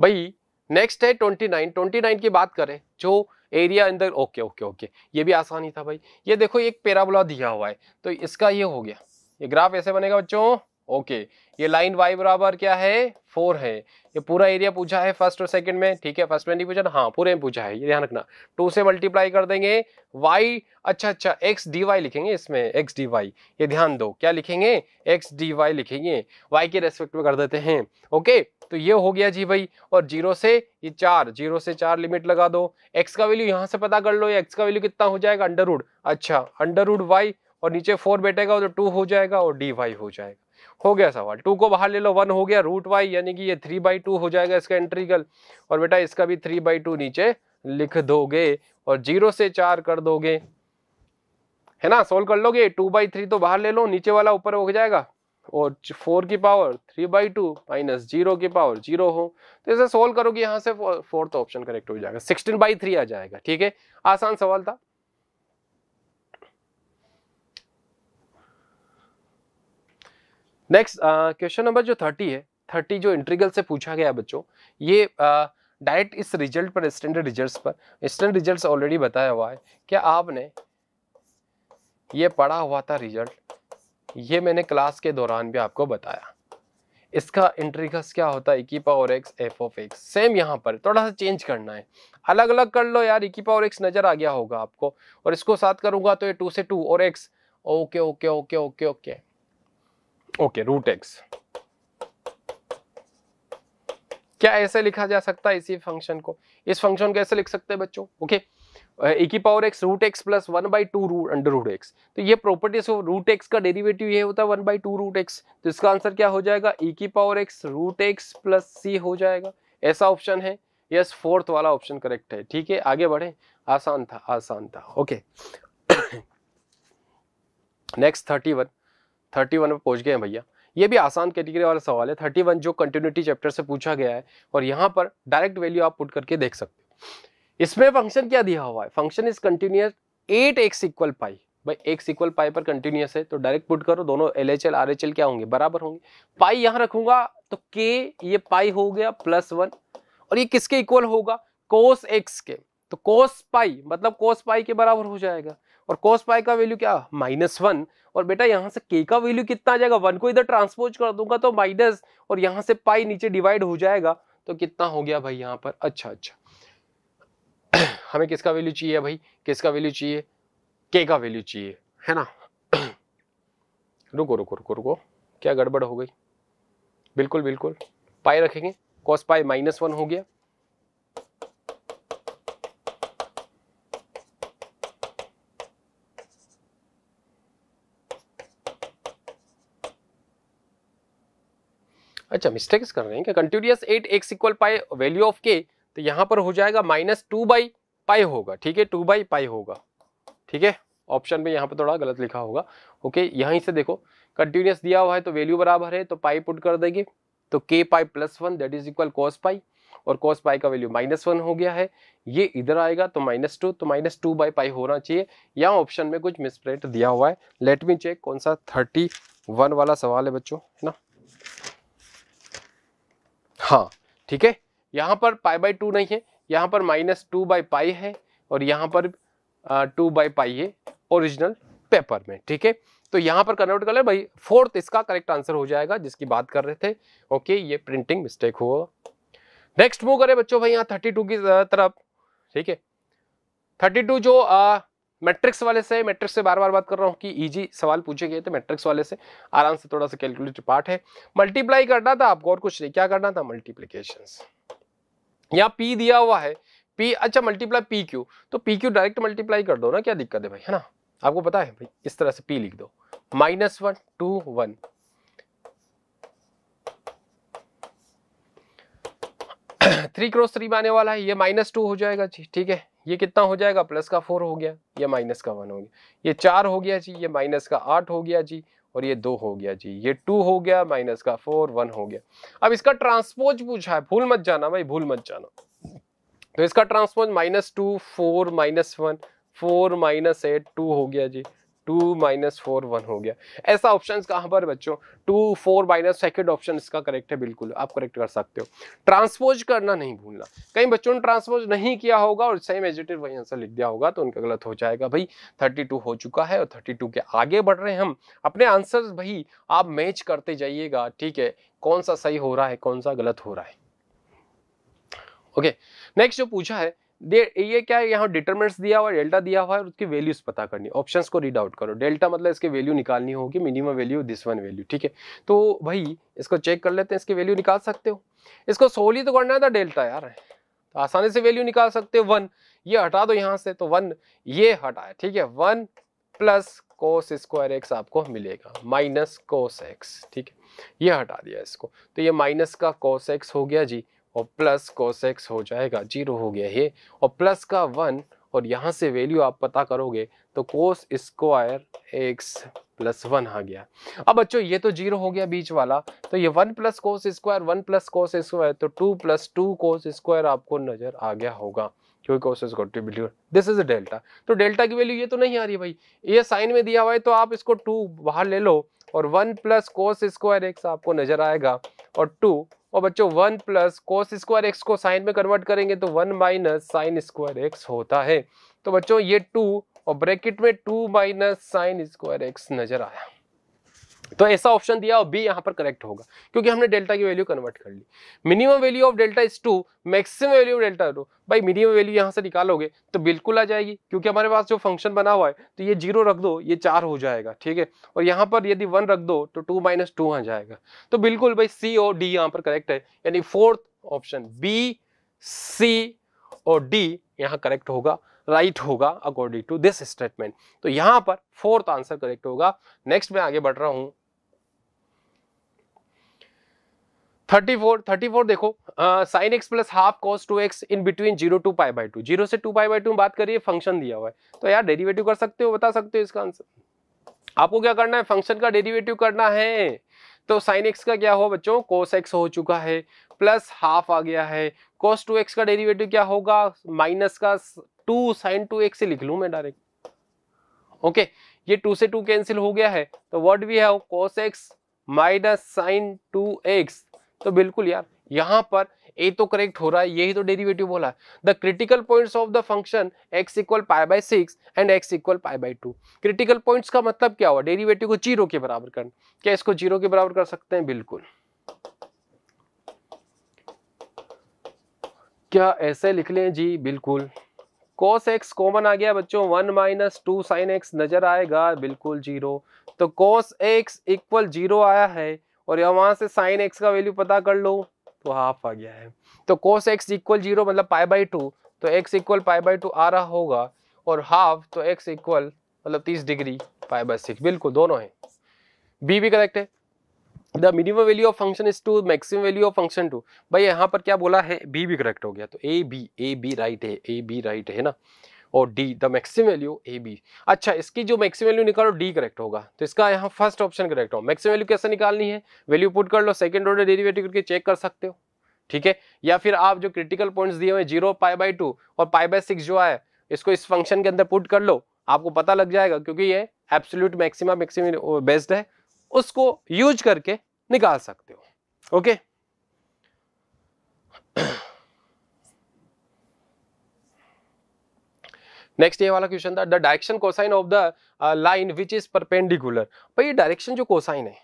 भाई नेक्स्ट है ट्वेंटी नाइन ट्वेंटी नाइन की बात करें जो एरिया अंदर ओके ओके ओके ये भी आसानी था भाई ये देखो एक पेराबोला दिया हुआ है तो इसका ये हो गया ये ग्राफ ऐसे बनेगा बच्चों ओके ये लाइन वाई बराबर क्या है फोर है ये पूरा एरिया पूछा है फर्स्ट और सेकंड में ठीक है फर्स्ट में नहीं पूछा हाँ पूरे में पूछा है ये ध्यान रखना टू से मल्टीप्लाई कर देंगे वाई अच्छा अच्छा एक्स डी वाई लिखेंगे इसमें एक्स डी वाई ये ध्यान दो क्या लिखेंगे एक्स डी वाई लिखेंगे वाई के रेस्पेक्ट में कर देते हैं ओके तो ये हो गया जी भाई और जीरो से ये चार जीरो से चार लिमिट लगा दो एक्स का वैल्यू यहाँ से पता कर लो एक्स का वैल्यू कितना हो जाएगा अंडर अच्छा अंडर वाई और नीचे फोर बैठेगा तो टू हो जाएगा और डी वाई हो जाएगा हो गया सवाल टू को बाहर ले लो वन हो गया रूट वाई यानी कि ये थ्री बाई टू हो जाएगा इसका इंट्रीगल और बेटा इसका भी थ्री बाई टू नीचे लिख दोगे और जीरो से चार कर दोगे है ना सोल्व कर लोगे टू बाई थ्री तो बाहर ले लो नीचे वाला ऊपर हो जाएगा और फोर की power three by two minus zero की पावर जीरो हो तो इसे सोल्व करोगे यहाँ से फोर्थ ऑप्शन करेक्ट हो जाएगा सिक्सटीन बाई थ्री आ जाएगा ठीक है आसान सवाल था नेक्स्ट क्वेश्चन नंबर जो थर्टी है थर्टी जो इंट्रीगल से पूछा गया बच्चों ये डायरेक्ट uh, इस रिजल्ट पर स्टैंडर्ड रिजल्ट पर स्टैंडर्ड रिजल्ट ऑलरेडी बताया हुआ है क्या आपने ये पढ़ा हुआ था रिजल्ट ये मैंने क्लास के दौरान भी आपको बताया इसका इंट्रीगस क्या होता है इक्की power x f of x same यहाँ पर थोड़ा सा चेंज करना है अलग अलग कर लो यार इक्की पावर एक्स नज़र आ गया होगा आपको और इसको साथ करूँगा तो ये टू से टू और x okay okay okay okay okay okay root x क्या ऐसे लिखा जा सकता है इसी फंक्शन को इस फंक्शन को ऐसे लिख सकते हैं बच्चों ओके ए e की power x root x plus one by two root under root x तो ये प्रॉपर्टीज रूट एक्स का डेरिवेटिव ये होता है one by two root x तो इसका आंसर क्या हो जाएगा ए e की power x root x plus c हो जाएगा ऐसा ऑप्शन है यस फोर्थ वाला ऑप्शन करेक्ट है ठीक है आगे बढ़े आसान था आसान था okay next thirty one thirty one पर पहुँच गए हैं भैया ये भी आसान कैटेगरी वाला सवाल है थर्टी वन जो कंटिन्यूटी चैप्टर से पूछा गया है और यहाँ पर डायरेक्ट वैल्यू आप पुट करके देख सकते हो इसमें फंक्शन क्या दिया हुआ है function is continuous at x equal pi भाई एक्स इक्वल पाई पर कंटिन्यूस है तो डायरेक्ट पुट करो दोनों L H L R H L क्या होंगे बराबर होंगे पाई यहाँ रखूंगा तो के ये पाई हो गया प्लस वन और ये किसके इक्वल होगा कोस एक्स के तो कोस पाई मतलब कोस पाई के बराबर हो जाएगा और कोस पाई का वैल्यू क्या माइनस वन और बेटा यहाँ से के का वैल्यू कितना आ जाएगा वन को इधर ट्रांसपोज कर दूंगा तो माइनस और यहाँ से पाई नीचे डिवाइड हो जाएगा तो कितना हो गया भाई यहाँ पर अच्छा अच्छा हमें किसका वैल्यू चाहिए भाई किसका वैल्यू चाहिए के का वैल्यू चाहिए है ना रुको रुको रुको रुको क्या गड़बड़ हो गई बिल्कुल बिल्कुल पाई रखेंगे कॉस पाई माइनस वन हो गया अच्छा मिस्टेक्स कर रहे हैं continuous at x equal pi value of k तो यहाँ पर हो जाएगा माइनस टू बाई पाई होगा ठीक है टू बाई पाई होगा ठीक है ऑप्शन में यहाँ पर थोड़ा गलत लिखा होगा ओके यहीं से देखो कंटिन्यूस दिया हुआ है तो वैल्यू बराबर है तो पाई पुट कर देंगे तो k pi plus one that is equal cos pi और कॉस पाई का वैल्यू माइनस वन हो गया है ये इधर आएगा तो माइनस टू तो माइनस टू बाई पाई होना चाहिए यहाँ ऑप्शन में कुछ मिसप्रिंट दिया हुआ है लेट मी चेक कौन सा थर्टी वन वाला सवाल है बच्चों है ना हाँ ठीक है यहाँ पर पाई बाई टू नहीं है यहाँ पर माइनस टू बाई पाई है और यहाँ पर टू बाई पाई है ओरिजिनल पेपर में ठीक है तो यहाँ पर कन्वर्ट कर ले भाई फोर्थ इसका करेक्ट आंसर हो जाएगा जिसकी बात कर रहे थे ओके ये प्रिंटिंग मिस्टेक हुआ नेक्स्ट मूव करें बच्चों भाई यहाँ थर्टी टू की तरफ ठीक है थर्टी टू जो आ, मैट्रिक्स वाले से मैट्रिक्स से बार बार बात कर रहा हूँ कि इजी सवाल पूछे गए थे मैट्रिक्स वाले से आराम से थोड़ा सा कैलकुलेटर पार्ट है मल्टीप्लाई करना था आपको और कुछ नहीं क्या करना था मल्टीप्लीकेशन यहाँ पी दिया हुआ है पी अच्छा मल्टीप्लाई पी क्यू तो पी क्यू डायरेक्ट मल्टीप्लाई कर दो ना क्या दिक्कत है भाई है ना आपको पता है भाई इस तरह से पी लिख दो minus one two one three cross three में आने वाला है ये माइनस टू हो जाएगा जी ठीक है ये कितना हो जाएगा प्लस का फोर हो गया ये माइनस का वन हो गया ये चार हो गया जी ये माइनस का आठ हो गया जी और ये दो हो गया जी ये टू हो गया माइनस का फोर वन हो गया अब इसका ट्रांसपोज पूछा है भूल मत जाना भाई भूल मत जाना तो इसका transpose minus two four minus one four minus eight two हो गया जी टू माइनस फोर वन हो गया ऐसा ऑप्शन कहाँ पर बच्चों two four minus second option इसका करेक्ट है बिल्कुल आप करेक्ट कर सकते हो ट्रांसपोज करना नहीं भूलना कई बच्चों ने ट्रांसपोज नहीं किया होगा और सेम एजिटिव वही आंसर लिख दिया होगा तो उनका गलत हो जाएगा भाई थर्टी टू हो चुका है और थर्टी टू के आगे बढ़ रहे हैं हम अपने आंसर भाई आप मैच करते जाइएगा ठीक है कौन सा सही हो रहा है कौन सा गलत हो रहा है ओके okay. नेक्स्ट जो पूछा है दे ये क्या है यहाँ डिटर्मेंट्स दिया हुआ है डेल्टा दिया हुआ है उसकी वैल्यूज पता करनी ऑप्शन को रीड आउट करो डेल्टा मतलब इसकी वैल्यू निकालनी होगी minimum value this one value ठीक है तो भाई इसको चेक कर लेते हैं इसकी वैल्यू निकाल सकते हो इसको सोल ही तो करना था डेल्टा यार तो आसानी से वैल्यू निकाल सकते हो वन ये हटा दो यहाँ से तो वन ये हटाए ठीक है one plus cos square x आपको मिलेगा माइनस कोस एक्स ठीक है ये हटा दिया इसको तो ये माइनस का कोस एक्स हो गया जी और प्लस कॉस एक्स हो जाएगा जीरो हो गया ये और प्लस का वन और यहाँ से वैल्यू आप पता करोगे तो cos square x plus one आ गया अब बच्चों ये तो जीरो हो गया बीच वाला तो ये one plus cos square one plus cos square तो two plus two cos square आपको नजर आ गया होगा क्योंकि कोस दिस इज डेल्टा तो डेल्टा की वैल्यू ये तो नहीं आ रही भाई ये साइन में दिया हुआ है तो आप इसको टू बाहर ले लो और one plus cos square x आपको नजर आएगा और टू और बच्चों one plus cos square x को साइन में कन्वर्ट करेंगे तो one minus sine square x होता है तो बच्चों ये टू और ब्रैकेट में two minus sine square x नजर आया तो ऐसा ऑप्शन दिया और बी यहाँ पर करेक्ट होगा क्योंकि हमने डेल्टा की वैल्यू कन्वर्ट कर ली minimum value of delta is two maximum value of delta two भाई मिनिमम वैल्यू यहाँ से निकालोगे तो बिल्कुल आ जाएगी क्योंकि हमारे पास जो फंक्शन बना हुआ है तो ये जीरो रख दो ये चार हो जाएगा ठीक है और यहाँ पर यदि वन रख दो तो टू माइनस टू आ जाएगा तो बिल्कुल भाई सी और डी यहाँ पर करेक्ट है यानी फोर्थ ऑप्शन बी सी और डी यहाँ करेक्ट होगा राइट होगा अकॉर्डिंग टू दिस स्टेटमेंट तो यहां पर फोर्थ आंसर करेक्ट होगा नेक्स्ट मैं आगे बढ़ रहा हूं थर्टी फोर थर्टी फोर देखो sine x plus half cos two x in between zero to pi by two zero से टू पाई बाई टू में बात करिए फंक्शन दिया हुआ है तो यार डेरिवेटिव कर सकते हो बता सकते हो इसका आंसर आपको क्या करना है फंक्शन का डेरिवेटिव करना है तो साइन एक्स का क्या हो बच्चों कोस एक्स हो चुका है प्लस हाफ आ गया है कोस टू एक्स का डेरिवेटिव क्या होगा माइनस का टू साइन टू एक्स लिख लू मैं डायरेक्ट ओके ये टू से टू कैंसिल हो गया है तो what we have cos x minus sine two x तो बिल्कुल यार यहां पर ए तो करेक्ट हो रहा है यही तो डेरिवेटिव बोला the critical points of the function x equal pi by six and x equal pi by two critical points का मतलब क्या हुआ डेरिवेटिव को जीरो के बराबर करना क्या इसको जीरो के बराबर कर सकते हैं बिल्कुल क्या ऐसे लिख लें जी बिल्कुल कोस एक्स कॉमन आ गया बच्चों one minus two sine x नजर आएगा बिल्कुल जीरो तो कोस एक्स इक्वल जीरो आया है और यहाँ वहां से साइन एक्स का वैल्यू पता कर लो तो हाफ आ गया है तो कोस एक्स इक्वल जीरो मतलब पाई बाई टू तो x equal pi by two आ रहा होगा और हाफ तो एक्स इक्वल मतलब तीस डिग्री पाई बाई सिक्स बिल्कुल दोनों है बी भी करेक्ट है the minimum value of function is two maximum value of function two भाई यहाँ पर क्या बोला है बी भी करेक्ट हो गया तो A B A B right है ए बी राइट है ना और D the maximum value A B अच्छा इसकी जो मैक्सिमम वैल्यू निकालो डी करेक्ट होगा तो इसका यहाँ फर्स्ट ऑप्शन करेक्ट हो मैक्सिमम वैल्यू कैसे निकालनी है वैल्यू पुट कर लो सेकेंड ऑर्डर डेरिवेटिव करके चेक कर सकते हो ठीक है या फिर आप जो क्रिटिकल पॉइंट्स दिए हुए जीरो पाई बाई टू और पाई बाई सिक्स जो है इसको इस फंक्शन के अंदर पुट कर लो आपको पता लग जाएगा क्योंकि ये एब्सोल्यूट मैक्सिमा मैक्सिमम बेस्ड है उसको यूज करके निकाल सकते हो ओके नेक्स्ट ये वाला क्वेश्चन था the direction cosine of the line which is perpendicular भाई डायरेक्शन जो कोसाइन है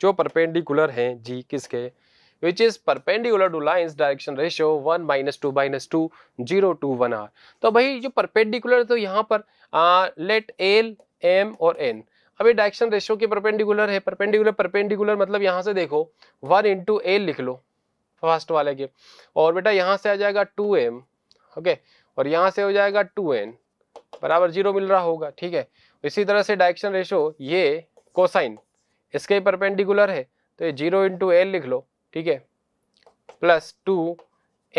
जो परपेंडिकुलर है जी किसके which is perpendicular to line direction ratio one minus two minus two zero two one are तो भाई जो परपेंडिकुलर तो यहाँ पर लेट एल एम और एन अभी डायरेक्शन रेशो के परपेंडिकुलर है परपेंडिकुलर परपेंडिकुलर मतलब यहाँ से देखो वन इंटू एल लिख लो फर्स्ट वाले के और बेटा यहाँ से आ जाएगा टू एम ओके और यहाँ से हो जाएगा टू एन बराबर जीरो मिल रहा होगा ठीक है इसी तरह से डायरेक्शन रेशो ये कोसाइन इसके परपेंडिकुलर है तो ये जीरो इंटू एल लिख लो ठीक है प्लस टू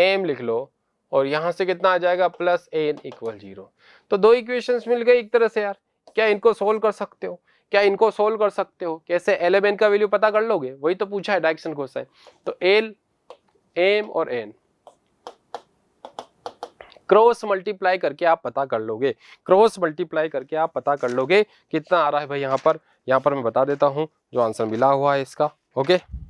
एम लिख लो और यहाँ से कितना आ जाएगा प्लस एन इक्वल जीरो तो दो इक्वेशंस मिल गए एक तरह से यार क्या इनको सोल्व कर सकते हो क्या इनको सोल्व कर सकते हो कैसे एल एम एन का वैल्यू पता कर लोगे वही तो पूछा है डायरेक्शन कोसाइन तो एल एम और एन क्रॉस मल्टीप्लाई करके आप पता कर लोगे क्रॉस मल्टीप्लाई करके आप पता कर लोगे कितना आ रहा है भाई यहाँ पर यहाँ पर मैं बता देता हूँ जो आंसर मिला हुआ है इसका ओके okay?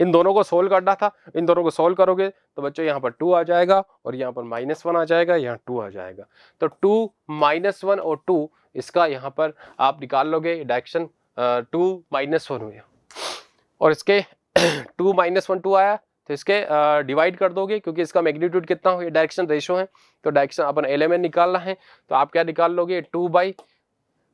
इन दोनों को सोल्व करना था इन दोनों को सोल्व करोगे तो बच्चों यहाँ पर टू आ जाएगा और यहाँ पर माइनस वन आ जाएगा यहाँ टू आ जाएगा तो टू माइनस वन और टू इसका यहाँ पर आप निकाल लोगे डायरेक्शन टू माइनस वन हुआ और इसके टू माइनस वन टू आया तो इसके डिवाइड कर दोगे क्योंकि इसका मैग्नीट्यूड कितना हो ये डायरेक्शन रेशो है तो डायरेक्शन अपन एलेवन निकालना है तो आप क्या निकाल लोगे टू बाई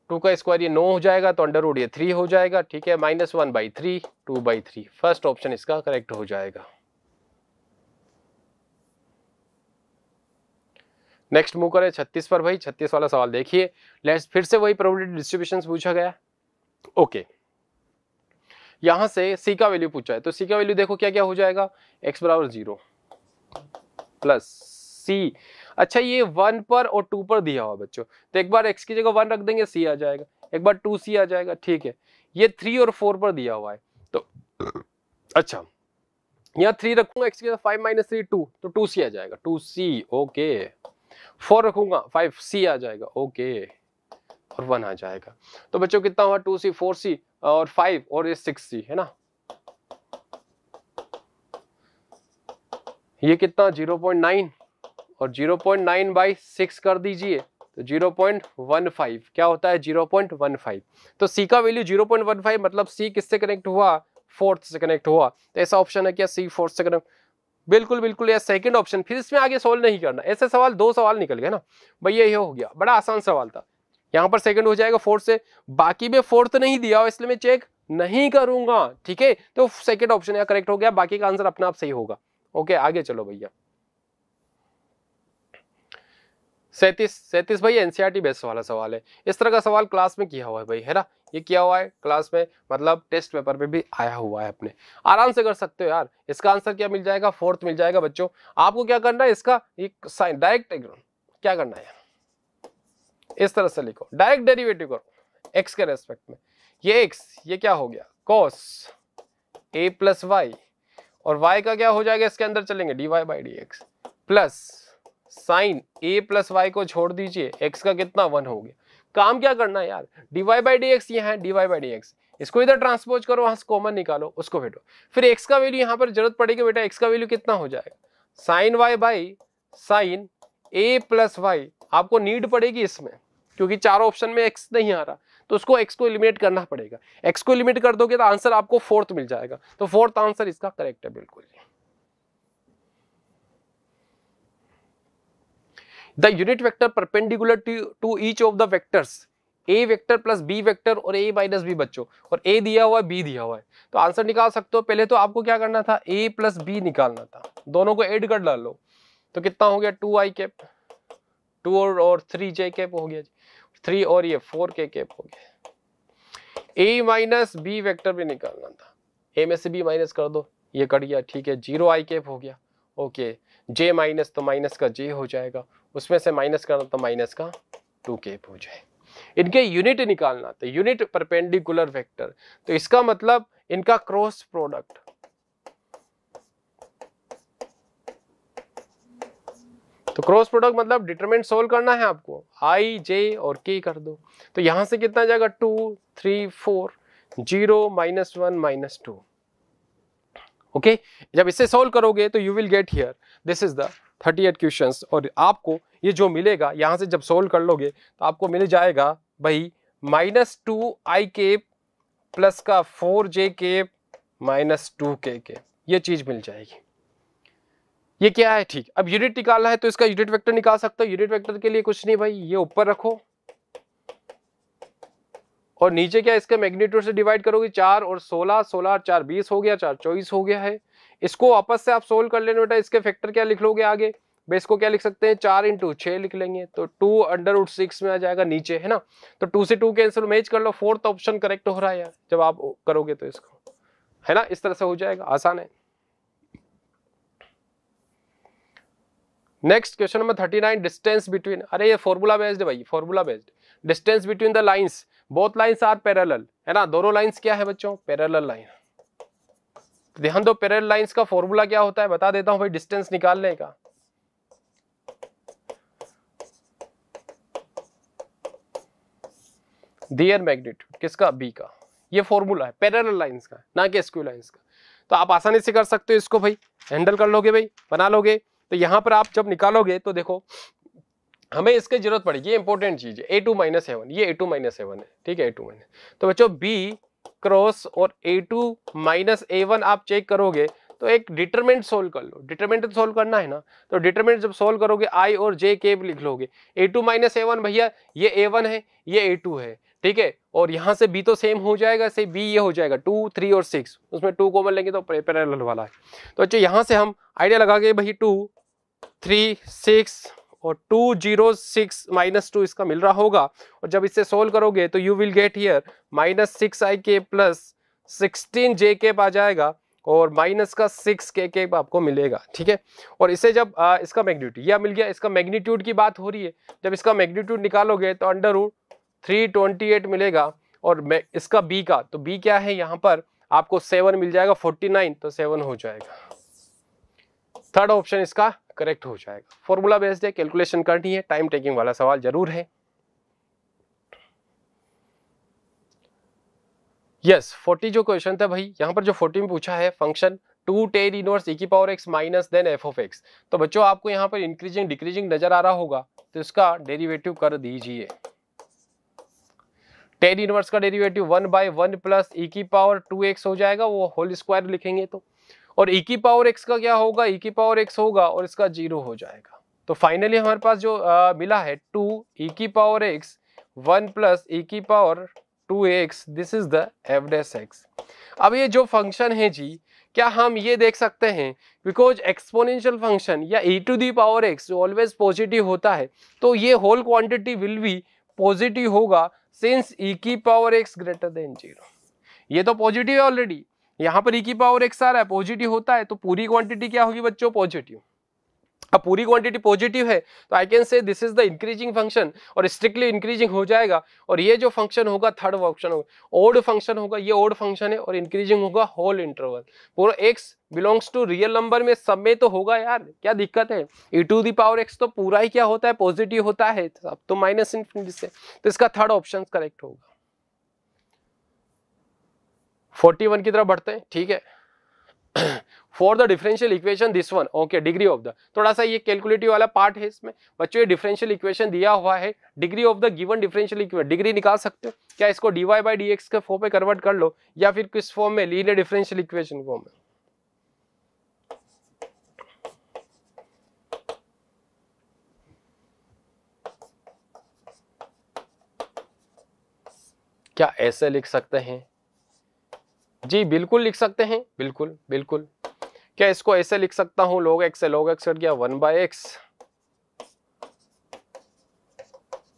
टू का स्क्वायर ये नो हो जाएगा तो अंडर रूट ये थ्री हो जाएगा ठीक है minus one by three two by three first option इसका करेक्ट हो जाएगा नेक्स्ट मूव करें छत्तीस पर भाई छत्तीस वाला सवाल देखिए लेट्स फिर से वही प्रोबेबिलिटी डिस्ट्रीब्यूशन पूछा गया ओके okay. यहां से सी का वैल्यू पूछा है तो सी का वैल्यू देखो क्या क्या हो जाएगा एक्स बराबर जीरो प्लस सी अच्छा ये वन पर और टू पर दिया हुआ बच्चों तो एक बार एक्स की जगह वन रख देंगे सी आ जाएगा एक बार टू सी आ जाएगा ठीक है ये थ्री और फोर पर दिया हुआ है तो अच्छा यहाँ थ्री रखूंगा एक्स की फाइव माइनस थ्री टू तो टू सी आ जाएगा टू सी ओके फोर रखूंगा फाइव सी आ जाएगा ओके और वन आ जाएगा तो बच्चों कितना हुआ टू सी फोर सी और फाइव और ये सिक्स सी है ना ये कितना जीरो पॉइंट नाइन और 0.9 पॉइंट नाइन बाई सिक्स कर दीजिए तो 0.15 क्या होता है 0.15 तो सी का वैल्यू 0.15 मतलब सी किससे कनेक्ट हुआ फोर्थ से कनेक्ट हुआ तो ऐसा ऑप्शन है क्या सी फोर्थ से कनेक्ट बिल्कुल बिल्कुल यह सेकंड ऑप्शन फिर इसमें आगे सोल्व नहीं करना ऐसे सवाल दो सवाल निकल गए ना भैया ये हो गया बड़ा आसान सवाल था यहाँ पर सेकंड हो जाएगा फोर्थ से बाकी में फोर्थ नहीं दिया इसलिए मैं चेक नहीं करूंगा ठीक है तो सेकंड ऑप्शन यहाँ करेक्ट हो गया बाकी का आंसर अपना आप सही होगा ओके आगे चलो भैया सैंतीस सैंतीस भाई एनसीईआरटी बेस वाला सवाल है इस तरह का सवाल क्लास में किया हुआ है भाई है ना ये किया हुआ है क्लास में मतलब टेस्ट पेपर पे भी आया हुआ है अपने आराम से कर सकते हो यार इसका आंसर क्या मिल जाएगा फोर्थ मिल जाएगा बच्चों आपको क्या करना है इसका साइन डायरेक्ट क्या करना है इस तरह से लिखो डायरेक्ट डेरिवेटिव करो एक्स के रेस्पेक्ट में ये एक्स ये क्या हो गया कॉस ए प्लस वाई और वाई का क्या हो जाएगा इसके अंदर चलेंगे d Y by D x plus sine a plus y को छोड़ दीजिए एक्स का कितना वन हो गया काम क्या करना है यार डीवाई बाई डी एक्स यहाँ है डी बाई डी एक्स इसको इधर ट्रांसपोज करो वहां से कॉमन निकालो उसको फेटो फिर एक्स का वैल्यू यहाँ पर जरूरत पड़ेगी बेटा एक्स का वैल्यू कितना हो जाएगा sine y by sine a plus y आपको नीड पड़ेगी इसमें क्योंकि चार ऑप्शन में एक्स नहीं आ रहा तो उसको एक्स को इलिमिनेट करना पड़ेगा एक्स को इलिमिनेट कर दोगे तो आंसर आपको फोर्थ मिल जाएगा तो फोर्थ आंसर इसका करेक्ट है बिल्कुल the unit vector perpendicular to, to each of the vectors a vector plus b vector और ए माइनस बी बच्चों और ए दिया हुआ है बी दिया हुआ है तो आंसर निकाल सकते हो पहले तो आपको क्या करना था ए प्लस बी निकालना था दोनों को एड कर डालो तो कितना हो गया टू आई कैप टू और, और थ्री जे कैप हो गया थ्री और ये फोर के कैप हो गया ए माइनस बी वैक्टर भी निकालना था ए में से बी माइनस कर दो ये कट गया ठीक है जीरो आई कैप हो गया ओके जे माइनस तो माइनस का जे हो जाएगा उसमें से माइनस करना तो माइनस का टू केप हो जाए इनके यूनिट निकालना तो यूनिट परपेंडिकुलर वेक्टर तो इसका मतलब इनका क्रॉस प्रोडक्ट तो क्रॉस प्रोडक्ट मतलब डिटरमिनेंट सोल्व करना है आपको आई जे और के कर दो तो यहां से कितना जाएगा two three four zero minus one minus two okay जब इसे सोल्व करोगे तो you will get here this is the thirty eight question और आपको ये जो मिलेगा यहाँ से जब सोल्व कर लोगे तो आपको मिल जाएगा भाई माइनस टू आई के प्लस का फोर जे के माइनस टू के के ये चीज़ मिल जाएगी ये क्या है ठीक अब यूनिट निकालना है तो इसका यूनिट वेक्टर निकाल सकते हो यूनिट वेक्टर के लिए कुछ नहीं भाई ये ऊपर रखो और नीचे क्या इसके मैग्नीट्यूड से डिवाइड करोगे चार और सोलह सोलह चार बीस हो गया चार चौबीस हो गया है इसको वापस से आप सोल्व कर लेना बेटा इसके फैक्टर क्या लिख लोगे आगे बेस को क्या लिख सकते हैं चार इंटू छः लिख लेंगे तो टू अंडर उड सिक्स में आ जाएगा नीचे है ना तो टू से टू के आंसर मैच कर लो फोर्थ ऑप्शन करेक्ट हो रहा है यार जब आप करोगे तो इसको है ना इस तरह से हो जाएगा आसान है next question number thirty nine distance between अरे ये फॉर्मूला बेस्ड भाई formula based distance between the lines both lines are parallel है ना दोनों लाइन्स क्या है बच्चों पैरल लाइन तो ध्यान दो पैरल लाइंस का फॉर्मूला क्या होता है बता देता हूं भाई डिस्टेंस निकालने का दियर मैग्नीट्यूड किसका बी का ये फॉर्मूला है पैरल लाइंस का ना कि एसक्यू लाइंस का तो आप आसानी से कर सकते हो इसको भाई हैंडल कर लोगे भाई बना लोगे तो यहाँ पर आप जब निकालोगे तो देखो हमें इसकी जरूरत पड़ेगी ये इंपॉर्टेंट चीज़ है ए टू माइनस सेवन ये ए टू माइनस सेवन है ठीक है ए टू माइनस तो बच्चों बी क्रॉस और a two minus a one आप चेक करोगे तो एक डिटरमेंट सोल्व कर लो डिटरमेंट तो सोल्व करना है ना तो डिटरमेंट जब सोल्व करोगे आई और जे के लिख लोगे a two minus a one भैया ये ए वन है ये ए टू है ठीक है और यहाँ से बी तो सेम हो जाएगा से बी ये हो जाएगा टू थ्री और सिक्स उसमें टू कॉमन लेंगे तो पैरेलल वाला है तो अच्छा यहाँ से हम आइडिया लगा के भाई टू थ्री सिक्स और two zero six minus two इसका मिल रहा होगा और जब इससे सोल्व करोगे तो you will get here minus six i k plus sixteen जे के आ जाएगा और माइनस का सिक्स के के आपको मिलेगा ठीक है और इसे जब आ, इसका मैग्नीट्यूड यह मिल गया इसका मैग्नीट्यूड की बात हो रही है जब इसका मैग्नीट्यूड निकालोगे तो under root three twenty eight मिलेगा और इसका बी का तो बी क्या है यहाँ पर आपको सेवन मिल जाएगा फोर्टी नाइन तो सेवन हो जाएगा थर्ड ऑप्शन इसका करेक्ट हो जाएगा फॉर्मूला बेस्ड है कैलकुलेशन करनी है टाइम टेकिंग वाला सवाल जरूर है यस yes, 40 जो क्वेश्चन था भाई यहाँ पर जो 40 में पूछा है function two tan inverse e की power x minus then f of x तो बच्चों आपको यहाँ पर इंक्रीजिंग डिक्रीजिंग नजर आ रहा होगा तो इसका डेरिवेटिव कर दीजिए टेन इनवर्स का derivative one by one plus e की पावर टू एक्स हो जाएगा वो होल स्क्वायर लिखेंगे तो और e की पावर एक्स का क्या होगा ई e की पावर एक्स होगा और इसका जीरो हो जाएगा तो फाइनली हमारे पास जो आ, मिला है टू e की power x one plus e की power two x this is the एवडेस एक्स अब ये जो फंक्शन है जी क्या हम ये देख सकते हैं बिकॉज एक्सपोनेंशियल फंक्शन या e to the power x जो ऑलवेज पॉजिटिव होता है तो ये whole quantity will be positive होगा सिंस ई e की power x greater than zero ये तो पॉजिटिव है ऑलरेडी यहां पर ई पावर एक्स आ रहा है पॉजिटिव होता है तो पूरी क्वांटिटी क्या होगी बच्चों पॉजिटिव अब पूरी क्वांटिटी पॉजिटिव है तो I can say this is the increasing function और स्ट्रिक्टली इंक्रीजिंग हो जाएगा और ये जो फंक्शन होगा थर्ड ऑप्शन होगा ओड फंक्शन होगा ये ओड फंक्शन है और इंक्रीजिंग होगा होल इंटरवल पूरा x belongs to real number में सब में तो होगा यार क्या दिक्कत है e to the power x तो पूरा ही क्या होता है पॉजिटिव होता है तो माइनस इन्फिनिटी तो से तो इसका थर्ड ऑप्शन करेक्ट होगा फोर्टी वन की तरफ बढ़ते हैं ठीक है for the differential equation this one okay degree of the थोड़ा सा ये कैलकुलेटिव वाला पार्ट है इसमें बच्चों ये डिफरेंशियल इक्वेशन दिया हुआ है degree of the given differential equation degree निकाल सकते हो क्या इसको d Y by D x के फॉर्म में कन्वर्ट कर लो या फिर किस फॉर्म में लीनियर डिफरेंशियल इक्वेशन फॉर्म में क्या ऐसे लिख सकते हैं जी बिल्कुल लिख सकते हैं बिल्कुल बिल्कुल क्या इसको ऐसे लिख सकता हूं लोग एक्स से लोग एक्स कट गया वन बाय एक्स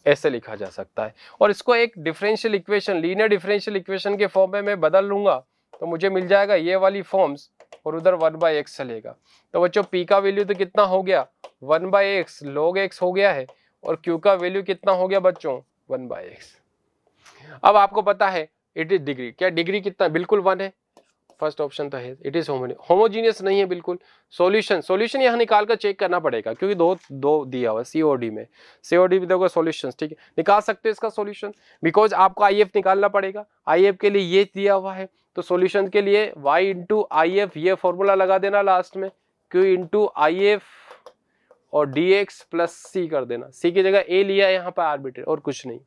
ऐसे लिखा जा सकता है और इसको एक differential equation linear differential equation के फॉर्म में मैं बदल लूंगा तो मुझे मिल जाएगा ये वाली फॉर्म्स और उधर वन बाय एक्स चलेगा तो बच्चों पी का वैल्यू तो कितना हो गया one by x log x हो गया है और क्यू का वैल्यू कितना हो गया बच्चों वन बाय एक्स अब आपको पता है इट इज डिग्री क्या डिग्री कितना बिल्कुल वन है फर्स्ट ऑप्शन तो है इट इज होमोजीनियस नहीं है बिल्कुल सॉल्यूशन सॉल्यूशन यहाँ निकाल कर चेक करना पड़ेगा क्योंकि दो दो दिया हुआ सी ओ डी में सी ओ डी में देखो सॉल्यूशन ठीक है निकाल सकते हो इसका सॉल्यूशन बिकॉज आपको आई एफ निकालना पड़ेगा आई एफ के लिए ये दिया हुआ है तो सॉल्यूशन के लिए वाई इंटू आई एफ ये फॉर्मूला लगा देना लास्ट में क्यू इंटू आई एफ और डी एक्स प्लस सी कर देना सी की जगह ए लिया है यहाँ पर आर्बिट्रेट और कुछ नहीं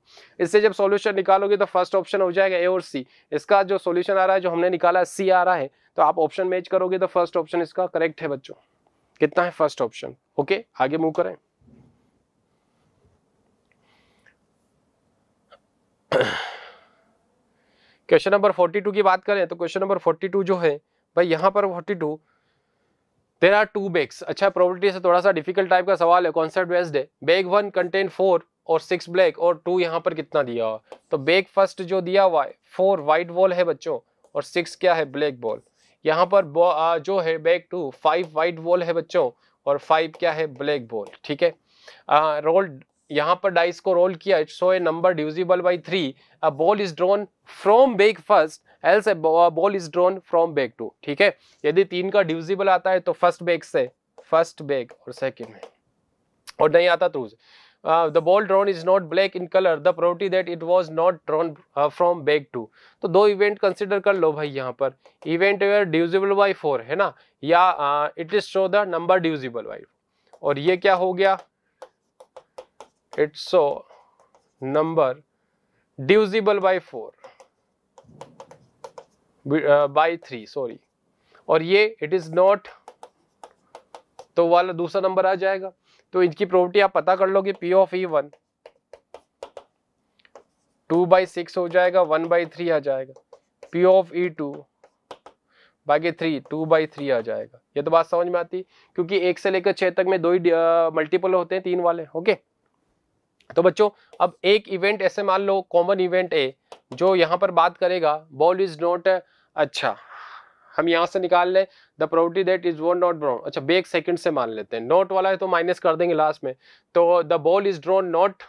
इससे जब सॉल्यूशन निकालोगे तो फर्स्ट ऑप्शन हो जाएगा ए और सी इसका जो सॉल्यूशन आ रहा है जो हमने निकाला सी आ रहा है तो आप ऑप्शन मैच करोगे तो फर्स्ट ऑप्शन इसका करेक्ट है बच्चों कितना है फर्स्ट ऑप्शन ओके आगे मूव करें क्वेश्चन नंबर टू की बात करें तो क्वेश्चन नंबर टू जो है भाई यहाँ पर two there are two bags अच्छा प्रॉपर्टी से थोड़ा सा डिफिकल्ट टाइप का सवाल है कॉन्सेप्ट बेस्ड है बेग वन कंटेन फोर और सिक्स ब्लैक और टू यहाँ पर कितना दिया हुआ तो बेग फर्स्ट जो दिया हुआ है फोर वाइट बॉल है बच्चों और सिक्स क्या है ब्लैक बॉल यहाँ पर जो है bag two five white ball है बच्चों और फाइव क्या है ब्लैक बॉल ठीक है रोल यहाँ पर डाइस को रोल किया it show a number divisible by three a ball is drawn from bag first else a ball is drawn from bag two ठीक है यदि तीन का डिविजिबल आता है तो फर्स्ट बेग से फर्स्ट बेग और सेकेंड में और नहीं आता तो the ball drawn is not black in colour the probability that it was not drawn from bag two तो दो इवेंट कंसिडर कर लो भाई यहाँ पर event where divisible by four है ना या it is show the number divisible by और ये क्या हो गया it saw number divisible by 4 uh, by 3 sorry और ये इट इज नॉट तो वाला दूसरा नंबर आ जाएगा तो इनकी प्रॉपर्टी आप पता कर लोगे P of E one two by six हो जाएगा वन बाई थ्री आ जाएगा पी ऑफ ई टू बाकी थ्री टू बाई थ्री आ जाएगा ये तो बात समझ में आती क्योंकि एक से लेकर छह तक में दो ही मल्टीपल uh, होते हैं तीन वाले ओके तो बच्चों अब एक इवेंट ऐसे मान लो कॉमन इवेंट ए जो यहाँ पर बात करेगा बॉल इज नॉट अच्छा हम यहाँ से निकाल लें the probability that is what not drawn अच्छा बेक सेकंड से मान लेते हैं नॉट वाला है तो माइनस कर देंगे लास्ट में तो the ball is drawn not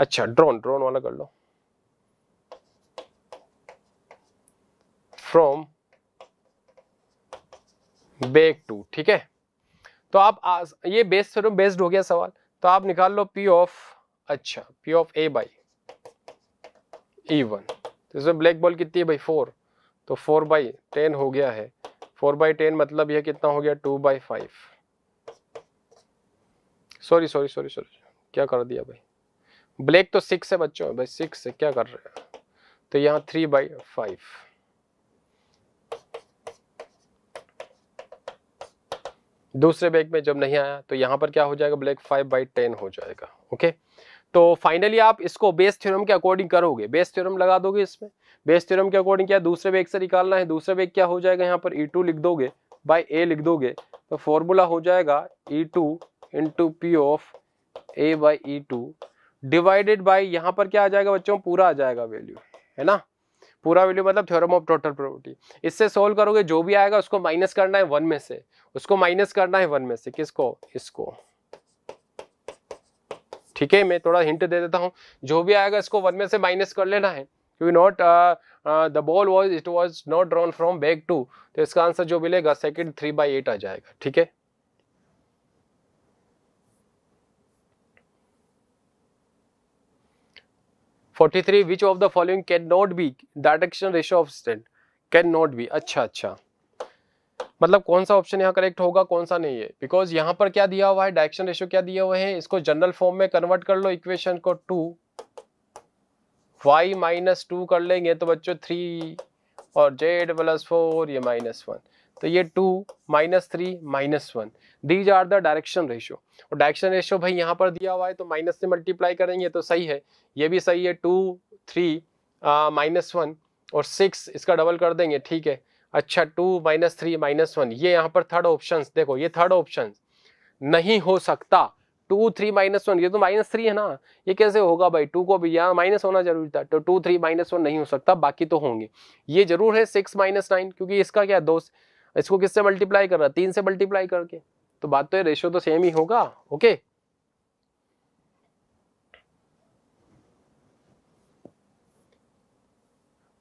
अच्छा ड्रोन ड्रोन वाला कर लो फ्रॉम बेक टू ठीक है तो आप ये बेस थ्योरम बेस्ड हो गया सवाल तो आप निकाल लो पी ऑफ अच्छा P of A by E one इसमें ब्लैक बॉल कितनी है भाई फोर तो फोर बाई टेन हो गया है फोर बाई टेन मतलब यह कितना हो गया two by five sorry sorry sorry sorry क्या कर दिया भाई ब्लैक तो सिक्स है बच्चों भाई सिक्स है क्या कर रहे हैं तो यहाँ थ्री बाई फाइव दूसरे बैग में जब नहीं आया तो यहाँ पर क्या हो जाएगा ब्लैक फाइव बाई टेन हो जाएगा ओके तो फाइनली आप इसको बेस थ्योरम के अकॉर्डिंग करोगे बेस थ्योरम लगा दोगे इसमें बेस थ्योरम के अकॉर्डिंग क्या दूसरे बैग से निकालना है दूसरे बैग क्या हो जाएगा यहाँ पर ई e टू लिख दोगे बाई ए लिख दोगे तो फॉर्मूला हो जाएगा E two into P of A by E two divided by यहाँ पर क्या आ जाएगा बच्चों पूरा आ जाएगा वैल्यू है ना पूरा वैल्यू मतलब थ्योरम ऑफ टोटल प्रॉपर्टी इससे सोल्व करोगे जो भी आएगा उसको माइनस करना है वन में से उसको माइनस करना है वन में से किसको इसको ठीक है मैं थोड़ा हिंट दे देता हूँ जो भी आएगा इसको वन में से माइनस कर लेना है क्योंकि not the ball was it was not drawn from bag two तो इसका आंसर जो मिलेगा सेकेंड थ्री बाई एट आ जाएगा ठीक है which of the following can not be direction ratio of स्टेंट कैन नॉट बी अच्छा अच्छा मतलब कौन सा ऑप्शन यहाँ करेक्ट होगा कौन सा नहीं है बिकॉज यहाँ पर क्या दिया हुआ है डायरेक्शन रेशियो क्या दिया हुए है इसको जनरल फॉर्म में कन्वर्ट कर लो इक्वेशन को टू वाई माइनस टू कर लेंगे तो बच्चों थ्री और जेड प्लस फोर ये माइनस वन तो ये two minus three minus one these are the direction ratio और डायरेक्शन रेशियो भाई यहाँ पर दिया हुआ है तो माइनस से मल्टीप्लाई करेंगे तो सही है ये भी सही है टू थ्री माइनस वन और सिक्स इसका डबल कर देंगे ठीक है अच्छा two minus three minus one ये यहाँ पर थर्ड ऑप्शन देखो ये थर्ड ऑप्शन नहीं हो सकता टू थ्री माइनस वन ये तो माइनस थ्री है ना ये कैसे होगा भाई टू को भी यहाँ माइनस होना जरूरी था तो टू थ्री माइनस वन नहीं हो सकता बाकी तो होंगे ये जरूर है सिक्स माइनस नाइन क्योंकि इसका क्या दोस्त इसको किससे मल्टीप्लाई कर रहा है तीन से मल्टीप्लाई करके तो बात तो है रेशियो तो सेम ही होगा ओके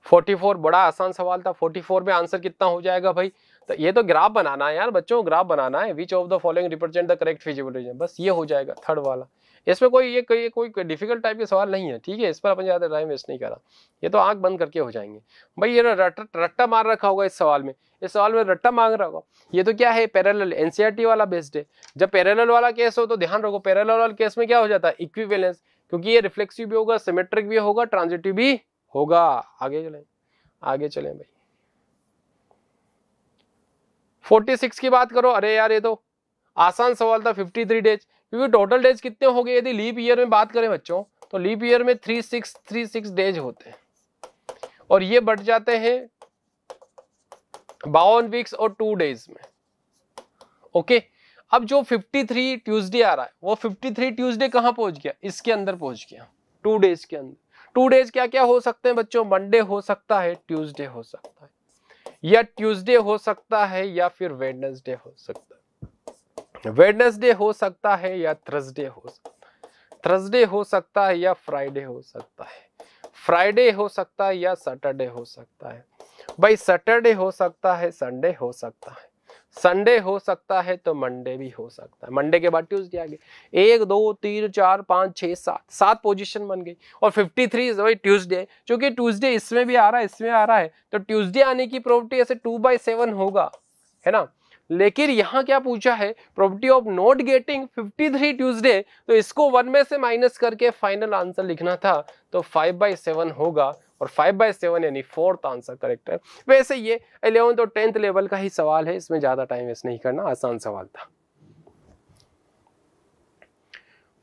फोर्टी फोर बड़ा आसान सवाल था फोर्टी फोर में आंसर कितना हो जाएगा भाई तो ये तो ग्राफ बनाना है यार बच्चों ग्राफ बनाना है which of the following represent the correct feasible region बस ये हो जाएगा थर्ड वाला इसमें कोई ये कोई कोई डिफिकल्ट टाइप के सवाल नहीं है ठीक है इस पर अपन ज़्यादा टाइम वेस्ट नहीं करा ये तो आंख बंद करके हो जाएंगे भाई ये रट्टा मार रखा होगा इस सवाल में इस सवाल में रट्टा मांग रहा होगा ये तो क्या है पैरेलल एनसीईआरटी वाला बेस्ड है जब पैरेलल वाला केस हो तो ध्यान रखो पैरेलल वाला केस में क्या हो जाता है इक्विवेलेंस क्योंकि ये रिफ्लेक्सिव भी होगा सिमेट्रिक भी होगा ट्रांजिटिव भी होगा आगे चले आगे चले भाई 46 की बात करो अरे यार ये तो आसान सवाल था 53 डेज क्योंकि टोटल डेज कितने हो गए यदि लीप ईयर में बात करें बच्चों तो लीप ईयर में three six three six days होते हैं और ये बढ़ जाते हैं बावन वीक्स और टू डेज में ओके अब जो 53 ट्यूसडे आ रहा है वो 53 ट्यूसडे कहाँ पहुंच गया इसके अंदर पहुंच गया टू डेज के अंदर टू डेज क्या क्या हो सकते हैं बच्चों मंडे हो सकता है ट्यूसडे हो सकता है या ट्यूसडे हो सकता है या फिर वेडनेसडे हो सकता है वेडनेसडे हो सकता है या थर्सडे हो सकता है थर्सडे हो सकता है या फ्राइडे हो सकता है फ्राइडे हो सकता है या सैटरडे हो सकता है भाई सैटरडे हो सकता है संडे हो सकता है संडे हो सकता है तो मंडे भी हो सकता है मंडे के बाद ट्यूजडे आ गए एक दो तीन चार पाँच छः सात सात पोजीशन बन गई और 53 थ्री भाई ट्यूजडे क्योंकि ट्यूजडे इसमें भी आ रहा है इसमें आ रहा है तो ट्यूजडे आने की प्रॉपर्टी ऐसे टू बाई सेवन होगा है ना लेकिन यहाँ क्या पूछा है property of not getting 53 Tuesday तो इसको वन में से माइनस करके फाइनल आंसर लिखना था तो फाइव बाई सेवन होगा और फाइव बाई सेवन यानी फोर्थ आंसर करेक्ट है वैसे ये इलेवंथ और टेंथ लेवल का ही सवाल है इसमें ज़्यादा टाइम वेस्ट नहीं करना आसान सवाल था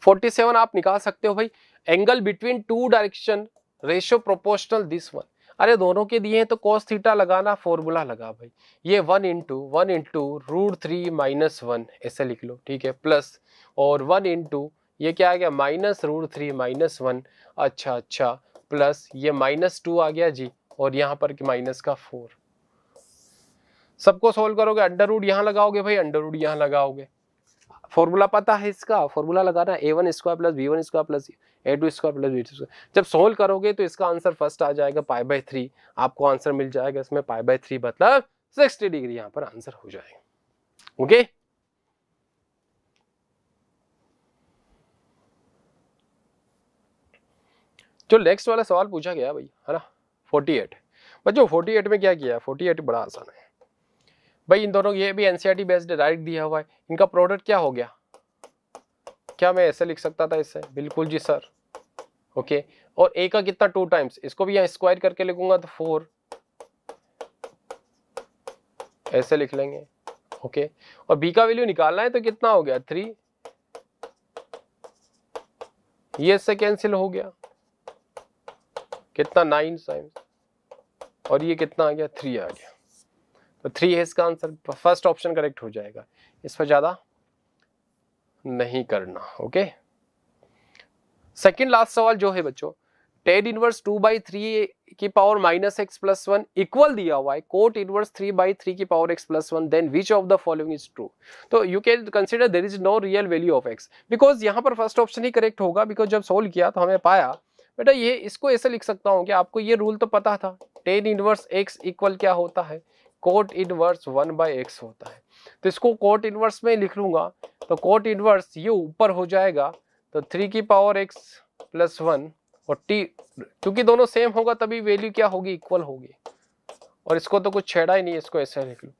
47 आप निकाल सकते हो भाई angle between two direction ratio proportional this one अरे दोनों के दिए हैं तो कॉस थीटा लगाना फॉर्मूला लगा भाई ये one into one into root three minus one ऐसे लिख लो ठीक है प्लस और वन इंटू ये क्या आ गया minus root three minus one अच्छा अच्छा प्लस ये माइनस टू आ गया जी और यहाँ पर माइनस का फोर सबको सोल्व करोगे अंडर रूट यहाँ लगाओगे भाई अंडर रूट यहाँ लगाओगे फॉर्मूला पता है इसका फॉर्मूला लगाना A one square plus B one square plus A two square plus B two square जब सोल्व करोगे तो इसका आंसर फर्स्ट आ जाएगा पाई बाय थ्री आपको आंसर मिल जाएगा इसमें पाई बाय थ्री मतलब सिक्सटी डिग्री यहाँ पर आंसर हो जाएगा ओके जो नेक्स्ट वाला सवाल पूछा गया भाई है ना फोर्टी एट बच्चों एट में क्या किया एट बड़ा आसान है भाई इन दोनों ये भी एनसीआर बेस्ड डायरेक्ट दिया हुआ है इनका प्रोडक्ट क्या हो गया क्या मैं ऐसे लिख सकता था इससे बिल्कुल जी सर ओके okay. और ए का कितना टू टाइम्स इसको भी यहाँ स्क्वायर करके लिखूंगा तो फोर ऐसे लिख लेंगे ओके okay. और बी का वैल्यू निकालना है तो कितना हो गया थ्री ये इससे कैंसिल हो गया कितना नाइन टाइम्स और ये कितना आ गया थ्री आ गया तो थ्री है इसका आंसर फर्स्ट ऑप्शन करेक्ट हो जाएगा इस पर ज़्यादा नहीं करना ओके सेकेंड लास्ट सवाल जो है बच्चों tan inverse two by three की power minus X plus one equal दिया हुआ है cot inverse three by three की power x plus one then which of the following is true तो you can consider there is no real value of X because यहाँ पर first option ही correct होगा because जब solve किया तो हमें पाया बेटा ये इसको ऐसे लिख सकता हूँ कि आपको ये रूल तो पता था टेन इनवर्स एक्स इक्वल क्या होता है cot inverse one by X होता है तो इसको कोट इनवर्स में लिख लूँगा तो कोट इनवर्स ये ऊपर हो जाएगा तो थ्री की पावर एक्स प्लस वन और टी क्योंकि दोनों सेम होगा तभी वैल्यू क्या होगी इक्वल होगी और इसको तो कुछ छेड़ा ही नहीं इसको ऐसे लिख लूँ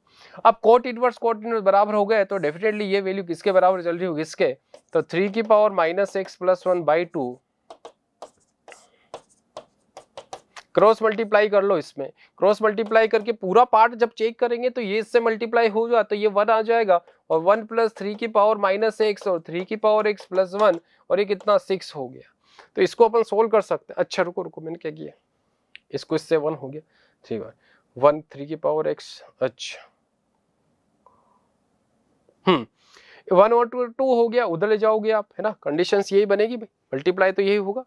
अब कोट इनवर्स कोट इनवर्स बराबर हो गए तो डेफिनेटली ये वैल्यू किसके बराबर चल रही होगी इसके तो थ्री की power minus X plus one by two cross multiply कर लो इसमें क्रॉस मल्टीप्लाई करके पूरा पार्ट जब चेक करेंगे तो ये इससे मल्टीप्लाई होगा तो ये वन आ जाएगा और वन प्लस थ्री की पावर माइनस एक्स और थ्री की पावर एक्स प्लस वन और ये कितना सिक्स हो गया तो इसको अपन सोल्व कर सकते हैं अच्छा रुको रुको मैंने क्या किया इसको इससे वन हो गया ठीक है वन थ्री की पावर एक्स अच्छा हम्म वन और टू टू हो गया उधर ले जाओगे आप है ना कंडीशन यही बनेगी भाई मल्टीप्लाई तो यही होगा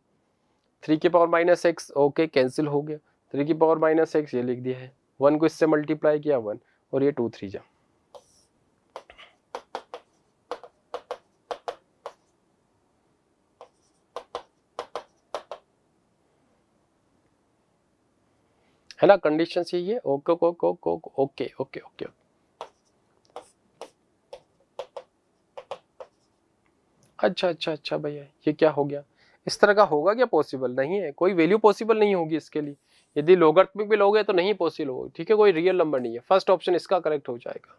थ्री के power minus X okay cancel हो गया थ्री की पावर माइनस एक्स ये लिख दिया है वन को इससे मल्टीप्लाई किया वन और ये टू थ्री जा है ना कंडीशन यही है okay okay okay okay okay okay अच्छा अच्छा अच्छा भैया ये क्या हो गया इस तरह का होगा क्या पॉसिबल नहीं है कोई वैल्यू पॉसिबल नहीं होगी इसके लिए यदि लोगार्थमिक भी लोगे तो नहीं पॉसिबल होगी ठीक है कोई रियल नंबर नहीं है फर्स्ट ऑप्शन इसका करेक्ट हो जाएगा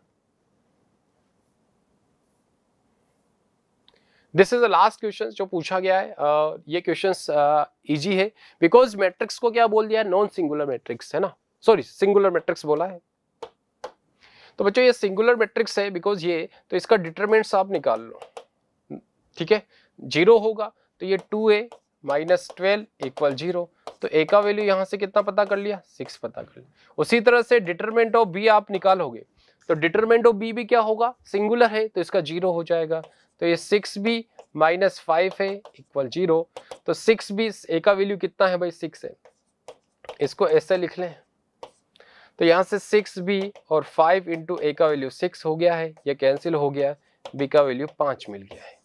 this is the last question जो पूछा गया है uh, ये क्वेश्चन इजी uh, है बिकॉज मैट्रिक्स को क्या बोल दिया है नॉन सिंगुलर मैट्रिक्स है ना सॉरी सिंगुलर मैट्रिक्स बोला है तो बच्चों ये सिंगुलर मैट्रिक्स है बिकॉज ये तो इसका डिटरमिनेंट्स आप निकाल लो ठीक है जीरो होगा तो ये टू ए माइनस ट्वेल्व इक्वल जीरो तो ए का वैल्यू यहाँ से कितना पता कर लिया सिक्स पता कर लिया उसी तरह से डिटरमेंट ऑफ बी आप निकालोगे तो डिटरमेंट ऑफ बी भी क्या होगा सिंगुलर है तो इसका जीरो हो जाएगा तो ये सिक्स बी माइनस फाइव है इक्वल जीरो तो सिक्स बी ए का वैल्यू कितना है भाई सिक्स है इसको ऐसे लिख लें तो यहाँ से सिक्स बी और फाइव इंटू ए का वैल्यू सिक्स हो गया है यह कैंसिल हो गया बी का वैल्यू पाँच मिल गया है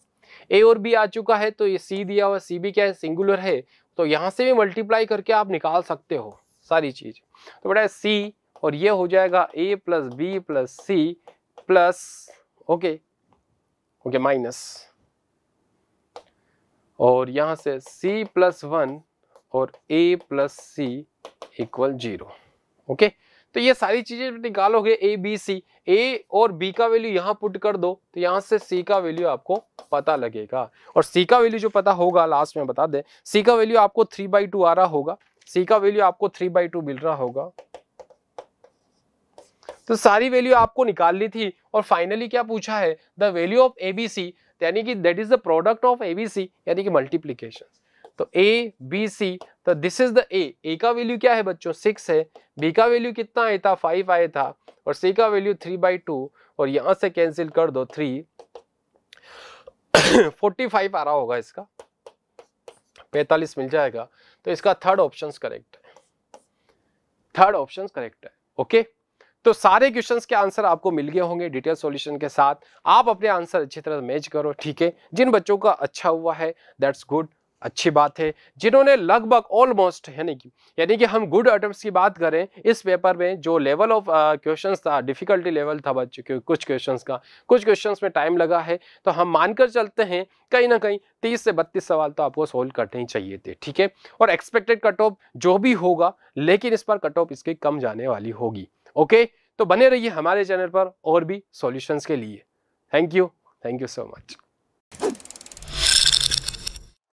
ए और बी आ चुका है तो ये सी दिया हुआ सी भी क्या है सिंगुलर है तो यहाँ से भी मल्टीप्लाई करके आप निकाल सकते हो सारी चीज तो बेटा सी और ये हो जाएगा A plus B plus C plus okay okay minus और यहाँ से सी प्लस वन और A plus C equal zero okay okay? तो ये सारी चीजें निकालोगे ए बी सी ए और बी का वैल्यू यहाँ पुट कर दो तो यहाँ से सी का वैल्यू आपको पता लगेगा और सी का वैल्यू जो पता होगा लास्ट में बता दें सी का वैल्यू आपको थ्री बाई टू आ रहा होगा सी का वैल्यू आपको थ्री बाई टू मिल रहा होगा तो सारी वैल्यू आपको निकाल ली थी और फाइनली क्या पूछा है द वैल्यू ऑफ एबीसी यानी कि that is the product of ABC यानी कि मल्टीप्लीकेशन तो ए बी सी तो this is the A A का वैल्यू क्या है बच्चों सिक्स है बी का वैल्यू कितना आया था फाइव आया था और सी का वैल्यू थ्री बाई टू और यहां से कैंसिल कर दो थ्री फोर्टी फाइव आ रहा होगा इसका पैतालीस मिल जाएगा तो इसका थर्ड ऑप्शन करेक्ट है थर्ड ऑप्शन करेक्ट है ओके तो सारे क्वेश्चंस के आंसर आपको मिल गए होंगे डिटेल सॉल्यूशन के साथ आप अपने आंसर अच्छी तरह मैच करो ठीक है जिन बच्चों का अच्छा हुआ है दैट्स गुड अच्छी बात है जिन्होंने लगभग ऑलमोस्ट यानी कि यानी कि हम गुड अटम्प्ट की बात करें इस पेपर में जो लेवल ऑफ क्वेश्चंस था डिफिकल्टी लेवल था बच्चों के कुछ क्वेश्चंस का कुछ क्वेश्चंस में टाइम लगा है तो हम मानकर चलते हैं कहीं ना कहीं तीस से बत्तीस सवाल तो आपको सोल्व करने ही चाहिए थे ठीक है और एक्सपेक्टेड कट ऑफ जो भी होगा लेकिन इस पर कट ऑफ इसकी कम जाने वाली होगी ओके तो बने रहिए हमारे चैनल पर और भी सोल्यूशंस के लिए thank you thank you so much